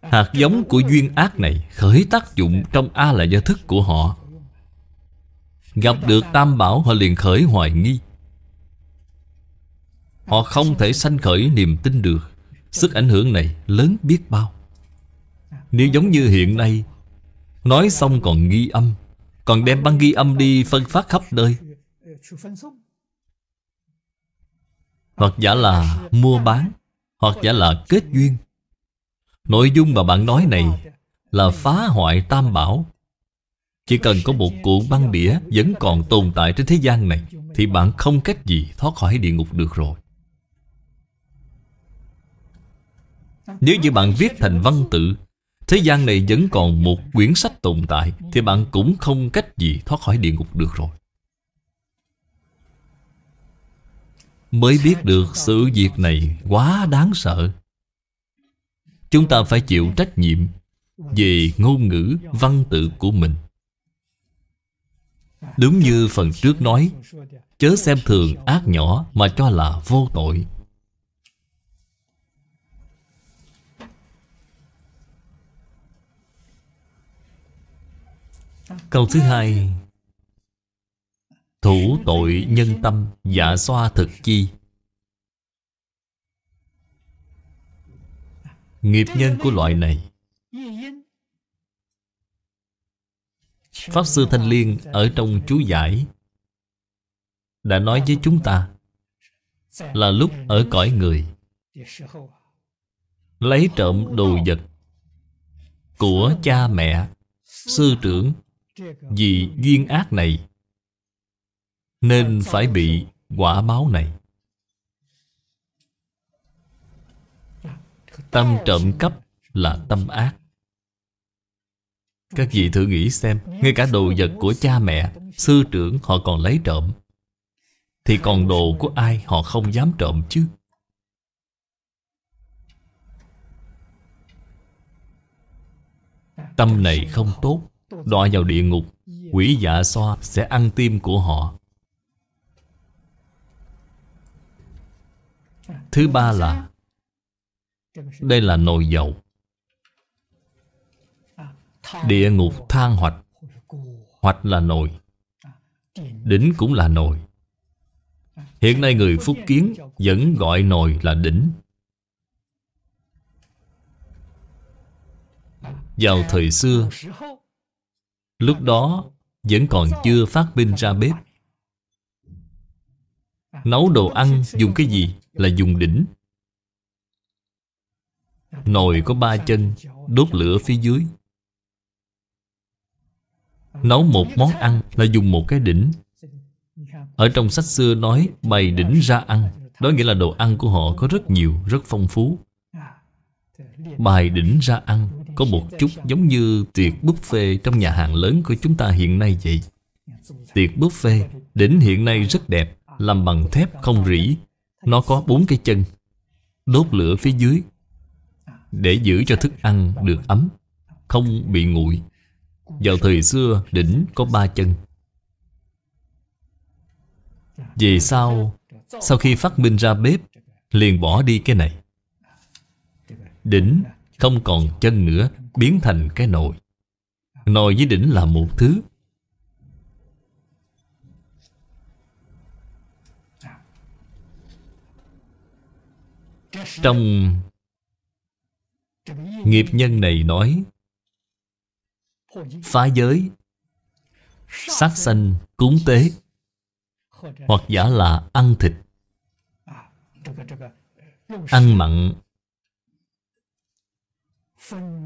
Hạt giống của duyên ác này khởi tác dụng trong A là gia thức của họ Gặp được tam bảo họ liền khởi hoài nghi Họ không thể sanh khởi niềm tin được Sức ảnh hưởng này lớn biết bao Nếu giống như hiện nay Nói xong còn ghi âm Còn đem băng ghi âm đi phân phát khắp nơi Hoặc giả là mua bán Hoặc giả là kết duyên Nội dung mà bạn nói này Là phá hoại tam bảo Chỉ cần có một cuộn băng đĩa Vẫn còn tồn tại trên thế gian này Thì bạn không cách gì thoát khỏi địa ngục được rồi Nếu như bạn viết thành văn tự Thế gian này vẫn còn một quyển sách tồn tại Thì bạn cũng không cách gì thoát khỏi địa ngục được rồi Mới biết được sự việc này quá đáng sợ Chúng ta phải chịu trách nhiệm Về ngôn ngữ văn tự của mình Đúng như phần trước nói Chớ xem thường ác nhỏ mà cho là vô tội Câu thứ hai Thủ tội nhân tâm Dạ xoa thực chi Nghiệp nhân của loại này Pháp Sư Thanh Liên ở trong chú giải Đã nói với chúng ta Là lúc ở cõi người Lấy trộm đồ vật Của cha mẹ Sư trưởng Vì duyên ác này Nên phải bị quả báo này Tâm trộm cắp là tâm ác Các vị thử nghĩ xem Ngay cả đồ vật của cha mẹ Sư trưởng họ còn lấy trộm Thì còn đồ của ai họ không dám trộm chứ Tâm này không tốt Đọa vào địa ngục Quỷ dạ xoa sẽ ăn tim của họ Thứ ba là đây là nồi dầu à, Địa ngục than hoạch Hoạch là nồi à, Đỉnh cũng là nồi à, Hiện nay người Phúc Kiến Vẫn gọi nồi là đỉnh Vào thời xưa Lúc đó Vẫn còn chưa phát minh ra bếp Nấu đồ ăn dùng cái gì? Là dùng đỉnh Nồi có ba chân Đốt lửa phía dưới Nấu một món ăn là dùng một cái đỉnh Ở trong sách xưa nói bày đỉnh ra ăn Đó nghĩa là đồ ăn của họ có rất nhiều, rất phong phú Bài đỉnh ra ăn Có một chút giống như tiệc buffet trong nhà hàng lớn của chúng ta hiện nay vậy Tiệc buffet Đỉnh hiện nay rất đẹp Làm bằng thép không rỉ Nó có bốn cái chân Đốt lửa phía dưới để giữ cho thức ăn được ấm, không bị nguội. Vào thời xưa, đỉnh có ba chân. Về sau, sau khi phát minh ra bếp, liền bỏ đi cái này. Đỉnh không còn chân nữa, biến thành cái nồi. Nồi với đỉnh là một thứ, Trong Nghiệp nhân này nói Phá giới Sát sanh cúng tế Hoặc giả là ăn thịt Ăn mặn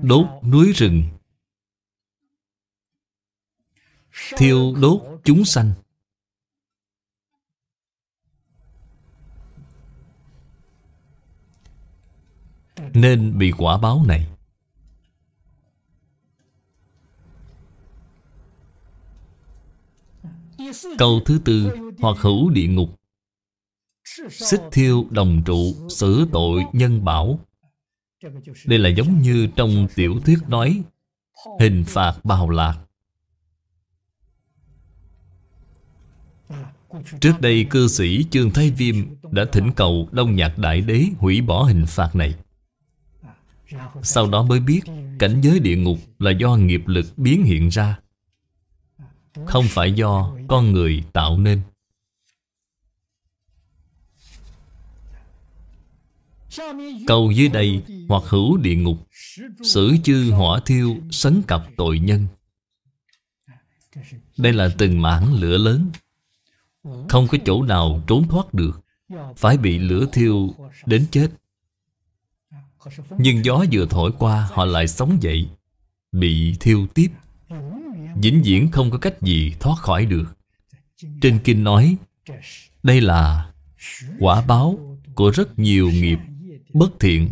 Đốt núi rừng Thiêu đốt chúng sanh nên bị quả báo này. Câu thứ tư hoặc hữu địa ngục Xích thiêu đồng trụ xử tội nhân bảo Đây là giống như trong tiểu thuyết nói Hình phạt bào lạc Trước đây cư sĩ Trương Thái Viêm đã thỉnh cầu Đông Nhạc Đại Đế hủy bỏ hình phạt này sau đó mới biết cảnh giới địa ngục là do nghiệp lực biến hiện ra Không phải do con người tạo nên Câu dưới đây hoặc hữu địa ngục Sử chư hỏa thiêu sấn cặp tội nhân Đây là từng mảng lửa lớn Không có chỗ nào trốn thoát được Phải bị lửa thiêu đến chết nhưng gió vừa thổi qua họ lại sống dậy Bị thiêu tiếp vĩnh viễn không có cách gì thoát khỏi được Trên kinh nói Đây là quả báo của rất nhiều nghiệp bất thiện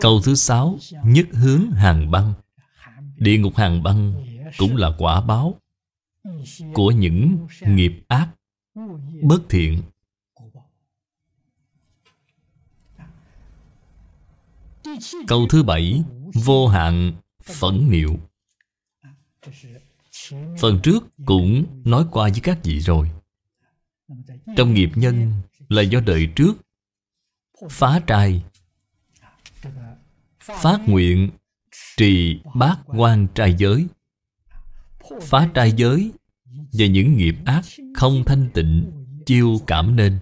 Câu thứ sáu Nhất hướng hàng băng Địa ngục hàng băng cũng là quả báo Của những nghiệp ác Bất thiện Câu thứ bảy Vô hạn phẫn niệu Phần trước cũng nói qua với các vị rồi Trong nghiệp nhân là do đời trước Phá trai Phát nguyện Trì bát quan trai giới Phá trai giới Và những nghiệp ác không thanh tịnh Chiêu cảm nên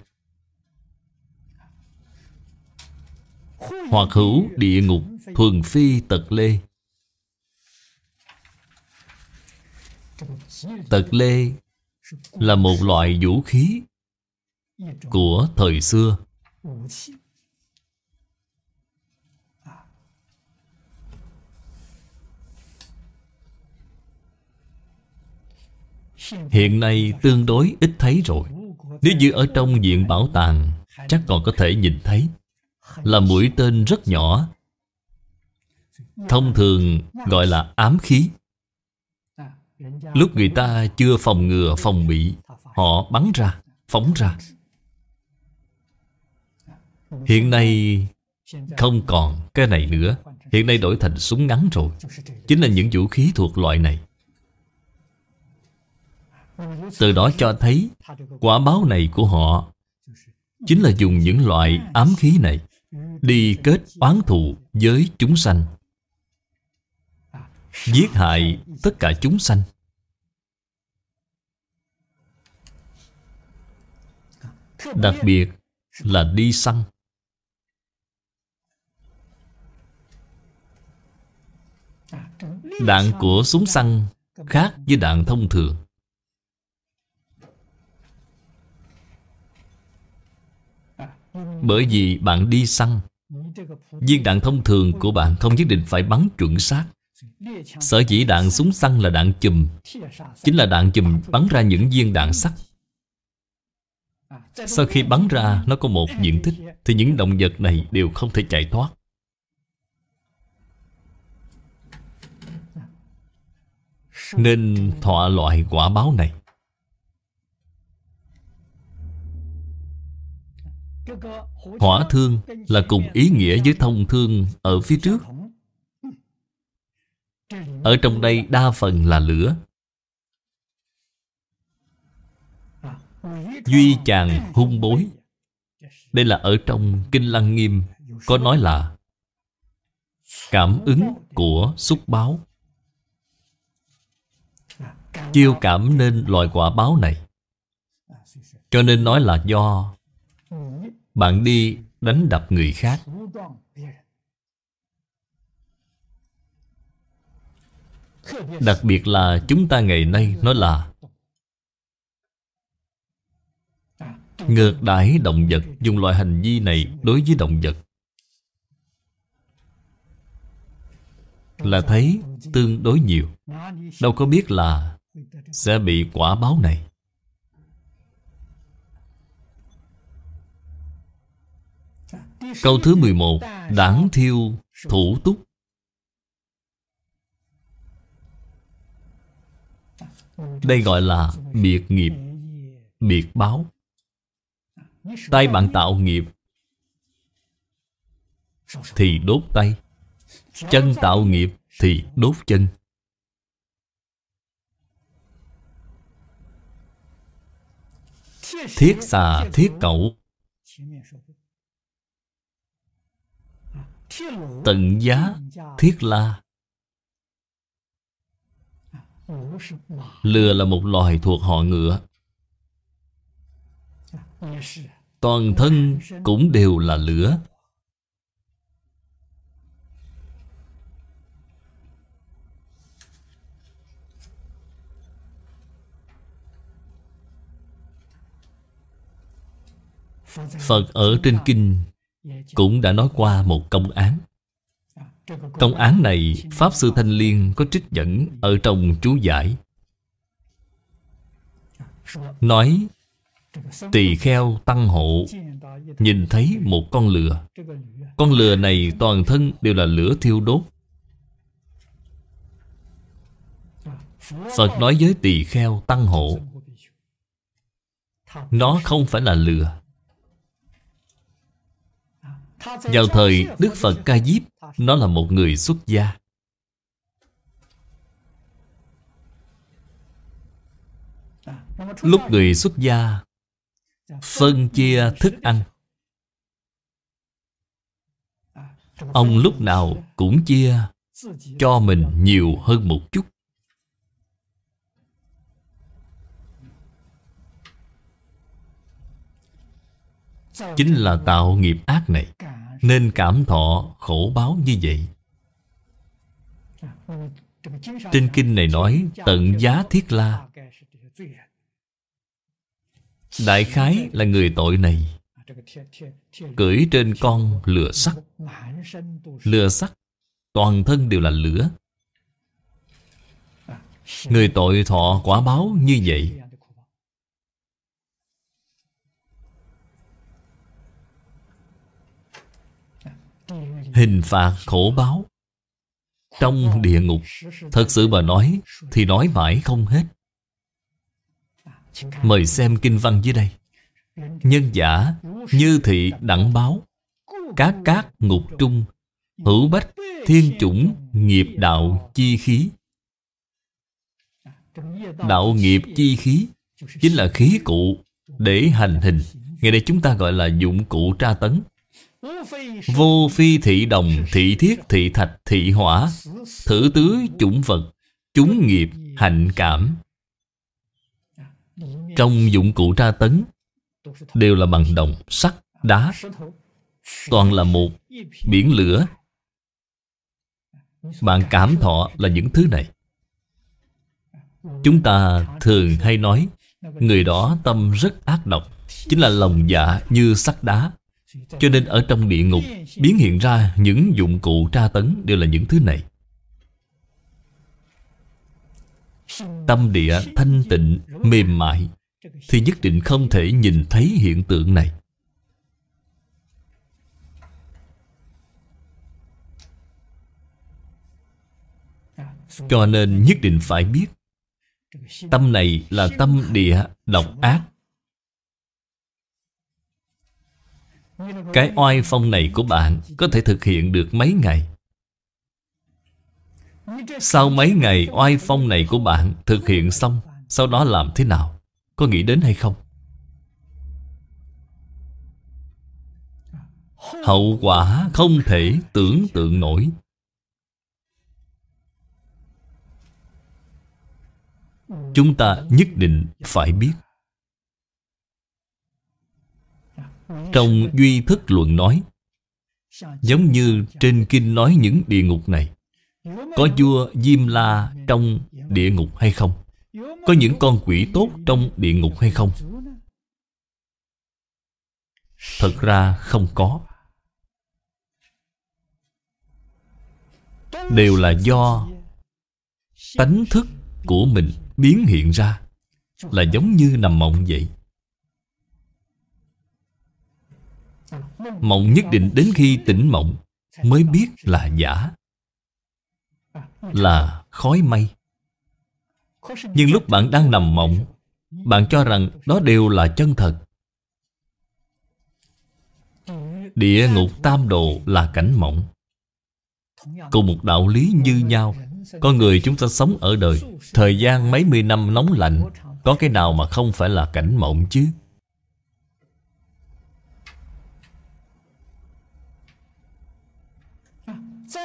Hoặc hữu địa ngục thuần phi tật lê Tật lê là một loại vũ khí của thời xưa Hiện nay tương đối ít thấy rồi Nếu như ở trong viện bảo tàng Chắc còn có thể nhìn thấy là mũi tên rất nhỏ Thông thường gọi là ám khí Lúc người ta chưa phòng ngừa phòng bị Họ bắn ra, phóng ra Hiện nay không còn cái này nữa Hiện nay đổi thành súng ngắn rồi Chính là những vũ khí thuộc loại này Từ đó cho thấy Quả báo này của họ Chính là dùng những loại ám khí này Đi kết oán thù với chúng sanh Giết hại tất cả chúng sanh Đặc biệt là đi săn Đạn của súng săn khác với đạn thông thường Bởi vì bạn đi săn Viên đạn thông thường của bạn không nhất định phải bắn chuẩn xác Sở dĩ đạn súng săn là đạn chùm Chính là đạn chùm bắn ra những viên đạn sắt Sau khi bắn ra nó có một diện tích Thì những động vật này đều không thể chạy thoát Nên thọ loại quả báo này Hỏa thương là cùng ý nghĩa với thông thương ở phía trước Ở trong đây đa phần là lửa Duy chàng hung bối Đây là ở trong Kinh Lăng Nghiêm Có nói là Cảm ứng của xúc báo Chiêu cảm nên loại quả báo này Cho nên nói là do bạn đi đánh đập người khác Đặc biệt là chúng ta ngày nay nó là Ngược đãi động vật Dùng loại hành vi này đối với động vật Là thấy tương đối nhiều Đâu có biết là Sẽ bị quả báo này Câu thứ 11 đáng thiêu thủ túc Đây gọi là biệt nghiệp Biệt báo Tay bạn tạo nghiệp Thì đốt tay Chân tạo nghiệp thì đốt chân Thiết xà thiết cẩu tận giá thiết la lừa là một loài thuộc họ ngựa toàn thân cũng đều là lửa Phật ở trên kinh cũng đã nói qua một công án Công án này Pháp Sư Thanh Liên có trích dẫn ở trong chú giải Nói Tỳ kheo tăng hộ Nhìn thấy một con lừa Con lừa này toàn thân đều là lửa thiêu đốt Phật nói với tỳ kheo tăng hộ Nó không phải là lừa vào thời Đức Phật Ca Diếp Nó là một người xuất gia Lúc người xuất gia Phân chia thức ăn Ông lúc nào cũng chia Cho mình nhiều hơn một chút Chính là tạo nghiệp ác này nên cảm thọ khổ báo như vậy Trên kinh này nói tận giá thiết la Đại khái là người tội này Cưỡi trên con lửa sắt Lửa sắt Toàn thân đều là lửa Người tội thọ quả báo như vậy hình phạt khổ báo trong địa ngục thật sự mà nói thì nói mãi không hết mời xem kinh văn dưới đây nhân giả như thị đẳng báo các cát ngục trung hữu bách thiên chủng nghiệp đạo chi khí đạo nghiệp chi khí chính là khí cụ để hành hình ngày nay chúng ta gọi là dụng cụ tra tấn Vô phi thị đồng, thị thiết, thị thạch, thị hỏa Thử tứ chủng vật, chúng nghiệp, hạnh cảm Trong dụng cụ tra tấn Đều là bằng đồng, sắt, đá Toàn là một biển lửa Bạn cảm thọ là những thứ này Chúng ta thường hay nói Người đó tâm rất ác độc Chính là lòng dạ như sắt đá cho nên ở trong địa ngục Biến hiện ra những dụng cụ tra tấn Đều là những thứ này Tâm địa thanh tịnh, mềm mại Thì nhất định không thể nhìn thấy hiện tượng này Cho nên nhất định phải biết Tâm này là tâm địa độc ác Cái oai phong này của bạn Có thể thực hiện được mấy ngày Sau mấy ngày oai phong này của bạn Thực hiện xong Sau đó làm thế nào Có nghĩ đến hay không Hậu quả không thể tưởng tượng nổi Chúng ta nhất định phải biết Trong Duy Thức Luận nói Giống như trên kinh nói những địa ngục này Có vua Diêm La trong địa ngục hay không? Có những con quỷ tốt trong địa ngục hay không? Thật ra không có Đều là do Tánh thức của mình biến hiện ra Là giống như nằm mộng vậy Mộng nhất định đến khi tỉnh mộng Mới biết là giả Là khói mây Nhưng lúc bạn đang nằm mộng Bạn cho rằng đó đều là chân thật Địa ngục tam độ là cảnh mộng Cùng một đạo lý như nhau Con người chúng ta sống ở đời Thời gian mấy mươi năm nóng lạnh Có cái nào mà không phải là cảnh mộng chứ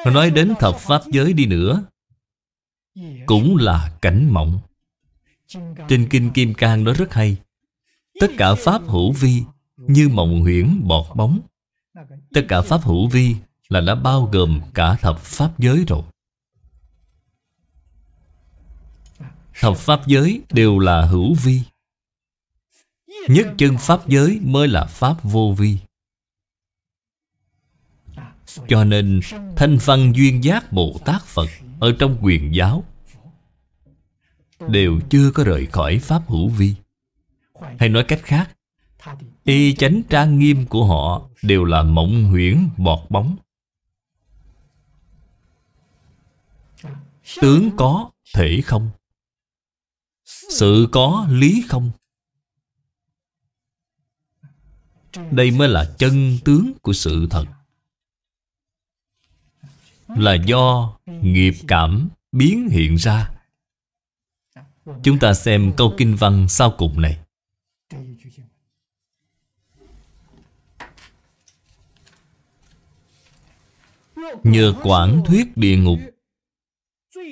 Nói đến thập pháp giới đi nữa Cũng là cảnh mộng Trên Kinh Kim Cang đó rất hay Tất cả pháp hữu vi Như mộng huyễn bọt bóng Tất cả pháp hữu vi Là đã bao gồm cả thập pháp giới rồi Thập pháp giới đều là hữu vi Nhất chân pháp giới mới là pháp vô vi cho nên Thanh Văn Duyên Giác Bồ Tát Phật Ở trong quyền giáo Đều chưa có rời khỏi Pháp Hữu Vi Hay nói cách khác Y chánh trang nghiêm của họ Đều là mộng huyễn bọt bóng Tướng có, thể không Sự có, lý không Đây mới là chân tướng của sự thật là do nghiệp cảm biến hiện ra Chúng ta xem câu kinh văn sau cùng này Nhờ quản thuyết địa ngục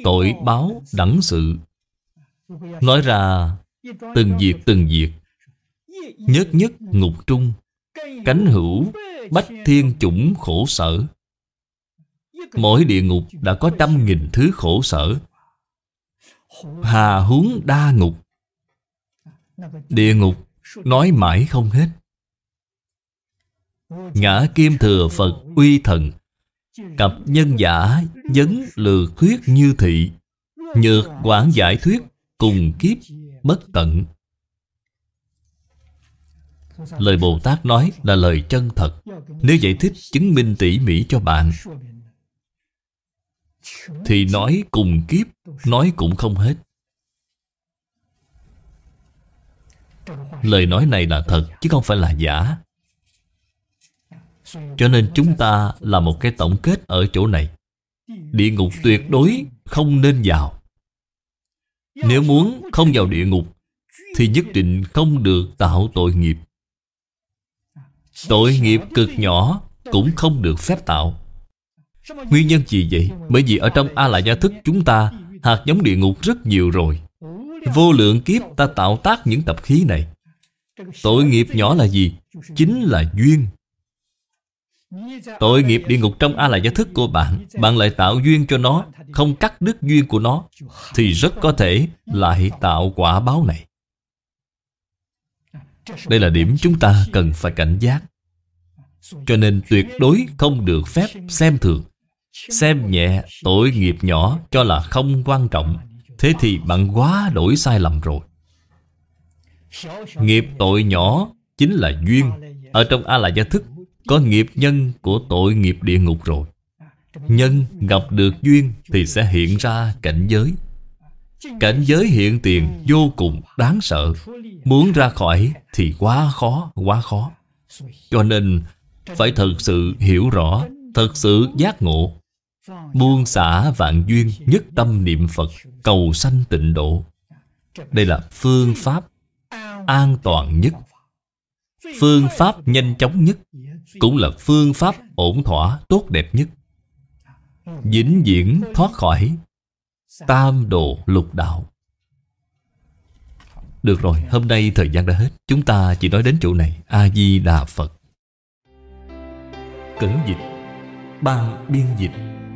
Tội báo đẳng sự Nói ra từng việc từng việc Nhất nhất ngục trung Cánh hữu bách thiên chủng khổ sở Mỗi địa ngục đã có trăm nghìn thứ khổ sở Hà huống đa ngục Địa ngục nói mãi không hết Ngã kim thừa Phật uy thần Cặp nhân giả dấn lừa thuyết như thị Nhược quảng giải thuyết cùng kiếp bất tận Lời Bồ Tát nói là lời chân thật Nếu giải thích chứng minh tỉ mỉ cho bạn thì nói cùng kiếp Nói cũng không hết Lời nói này là thật Chứ không phải là giả Cho nên chúng ta là một cái tổng kết ở chỗ này Địa ngục tuyệt đối không nên vào Nếu muốn không vào địa ngục Thì nhất định không được tạo tội nghiệp Tội nghiệp cực nhỏ cũng không được phép tạo Nguyên nhân gì vậy? Bởi vì ở trong a la gia thức chúng ta Hạt giống địa ngục rất nhiều rồi Vô lượng kiếp ta tạo tác những tập khí này Tội nghiệp nhỏ là gì? Chính là duyên Tội nghiệp địa ngục trong a la gia thức của bạn Bạn lại tạo duyên cho nó Không cắt đứt duyên của nó Thì rất có thể lại tạo quả báo này Đây là điểm chúng ta cần phải cảnh giác Cho nên tuyệt đối không được phép xem thường xem nhẹ tội nghiệp nhỏ cho là không quan trọng thế thì bạn quá đổi sai lầm rồi nghiệp tội nhỏ chính là duyên ở trong a la gia thức có nghiệp nhân của tội nghiệp địa ngục rồi nhân gặp được duyên thì sẽ hiện ra cảnh giới cảnh giới hiện tiền vô cùng đáng sợ muốn ra khỏi thì quá khó quá khó cho nên phải thật sự hiểu rõ thật sự giác ngộ Buông xả vạn duyên Nhất tâm niệm Phật Cầu sanh tịnh độ Đây là phương pháp An toàn nhất Phương pháp nhanh chóng nhất Cũng là phương pháp ổn thỏa tốt đẹp nhất Vĩnh viễn thoát khỏi Tam độ lục đạo Được rồi, hôm nay thời gian đã hết Chúng ta chỉ nói đến chỗ này A-di-đà Phật Cẩn dịch Ban biên dịch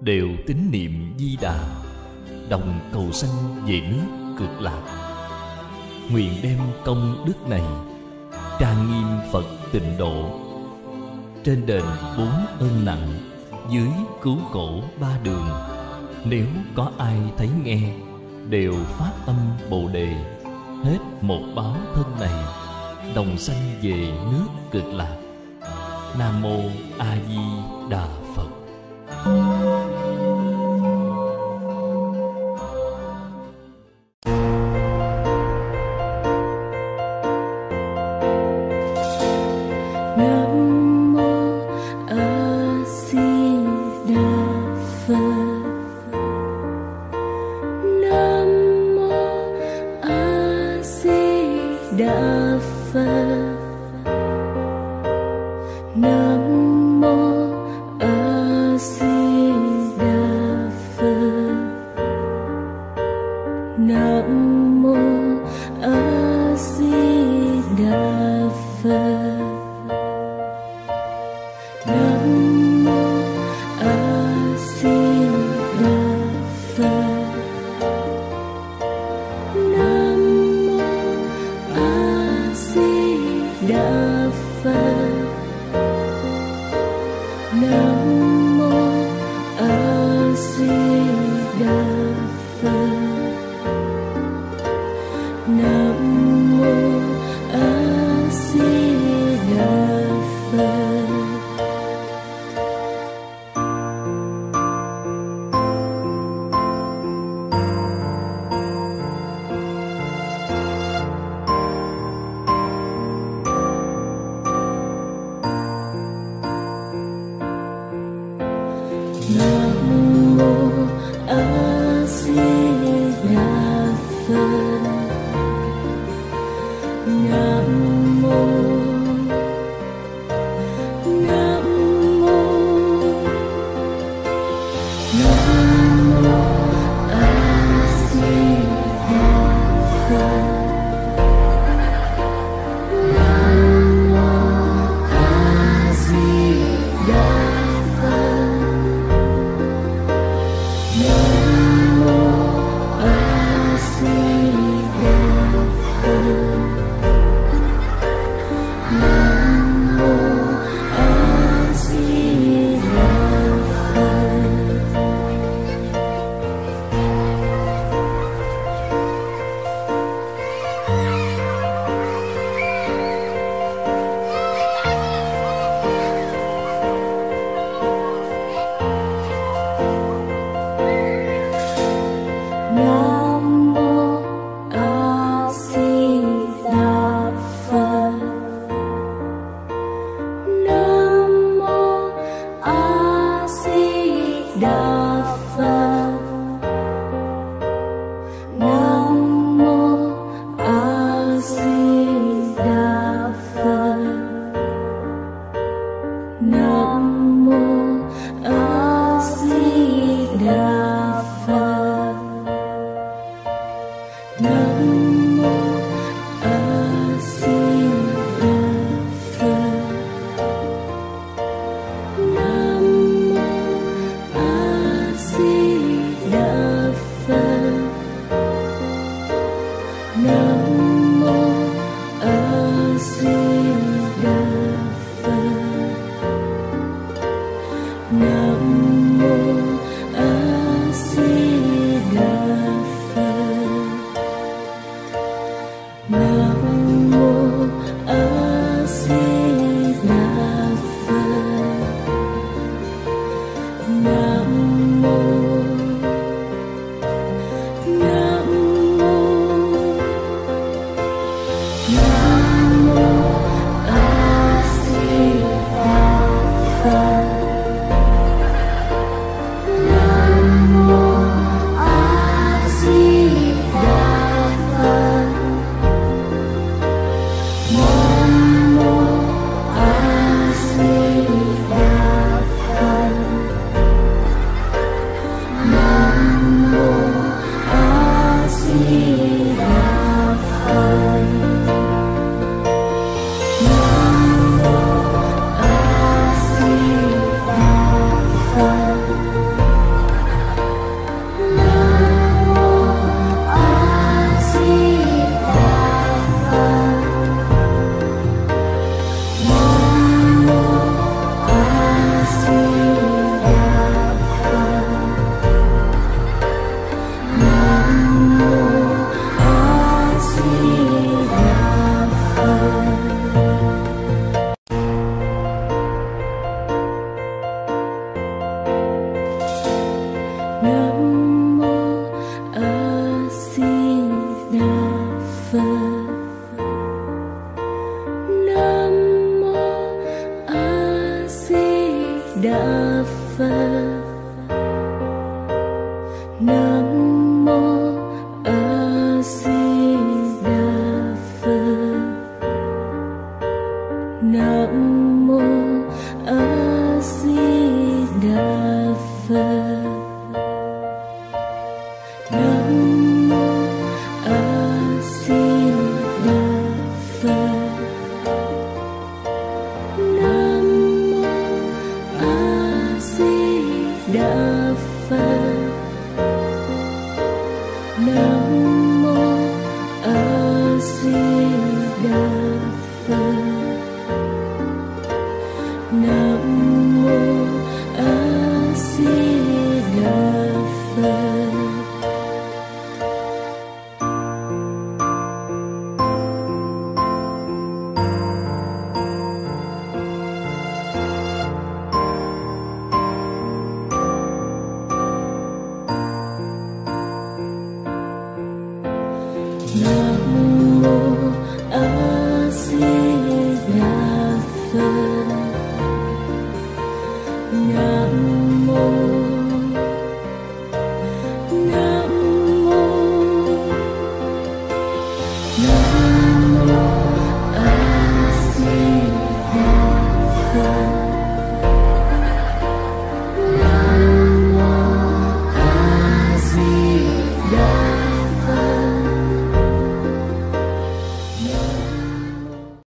đều tín niệm di đà đồng cầu sanh về nước cực lạc nguyện đem công đức này trang nghiêm phật tịnh độ trên đền bốn ơn nặng dưới cứu khổ ba đường nếu có ai thấy nghe đều phát âm bồ đề hết một báo thân này đồng sanh về nước cực lạc nam mô a di đà phật thank you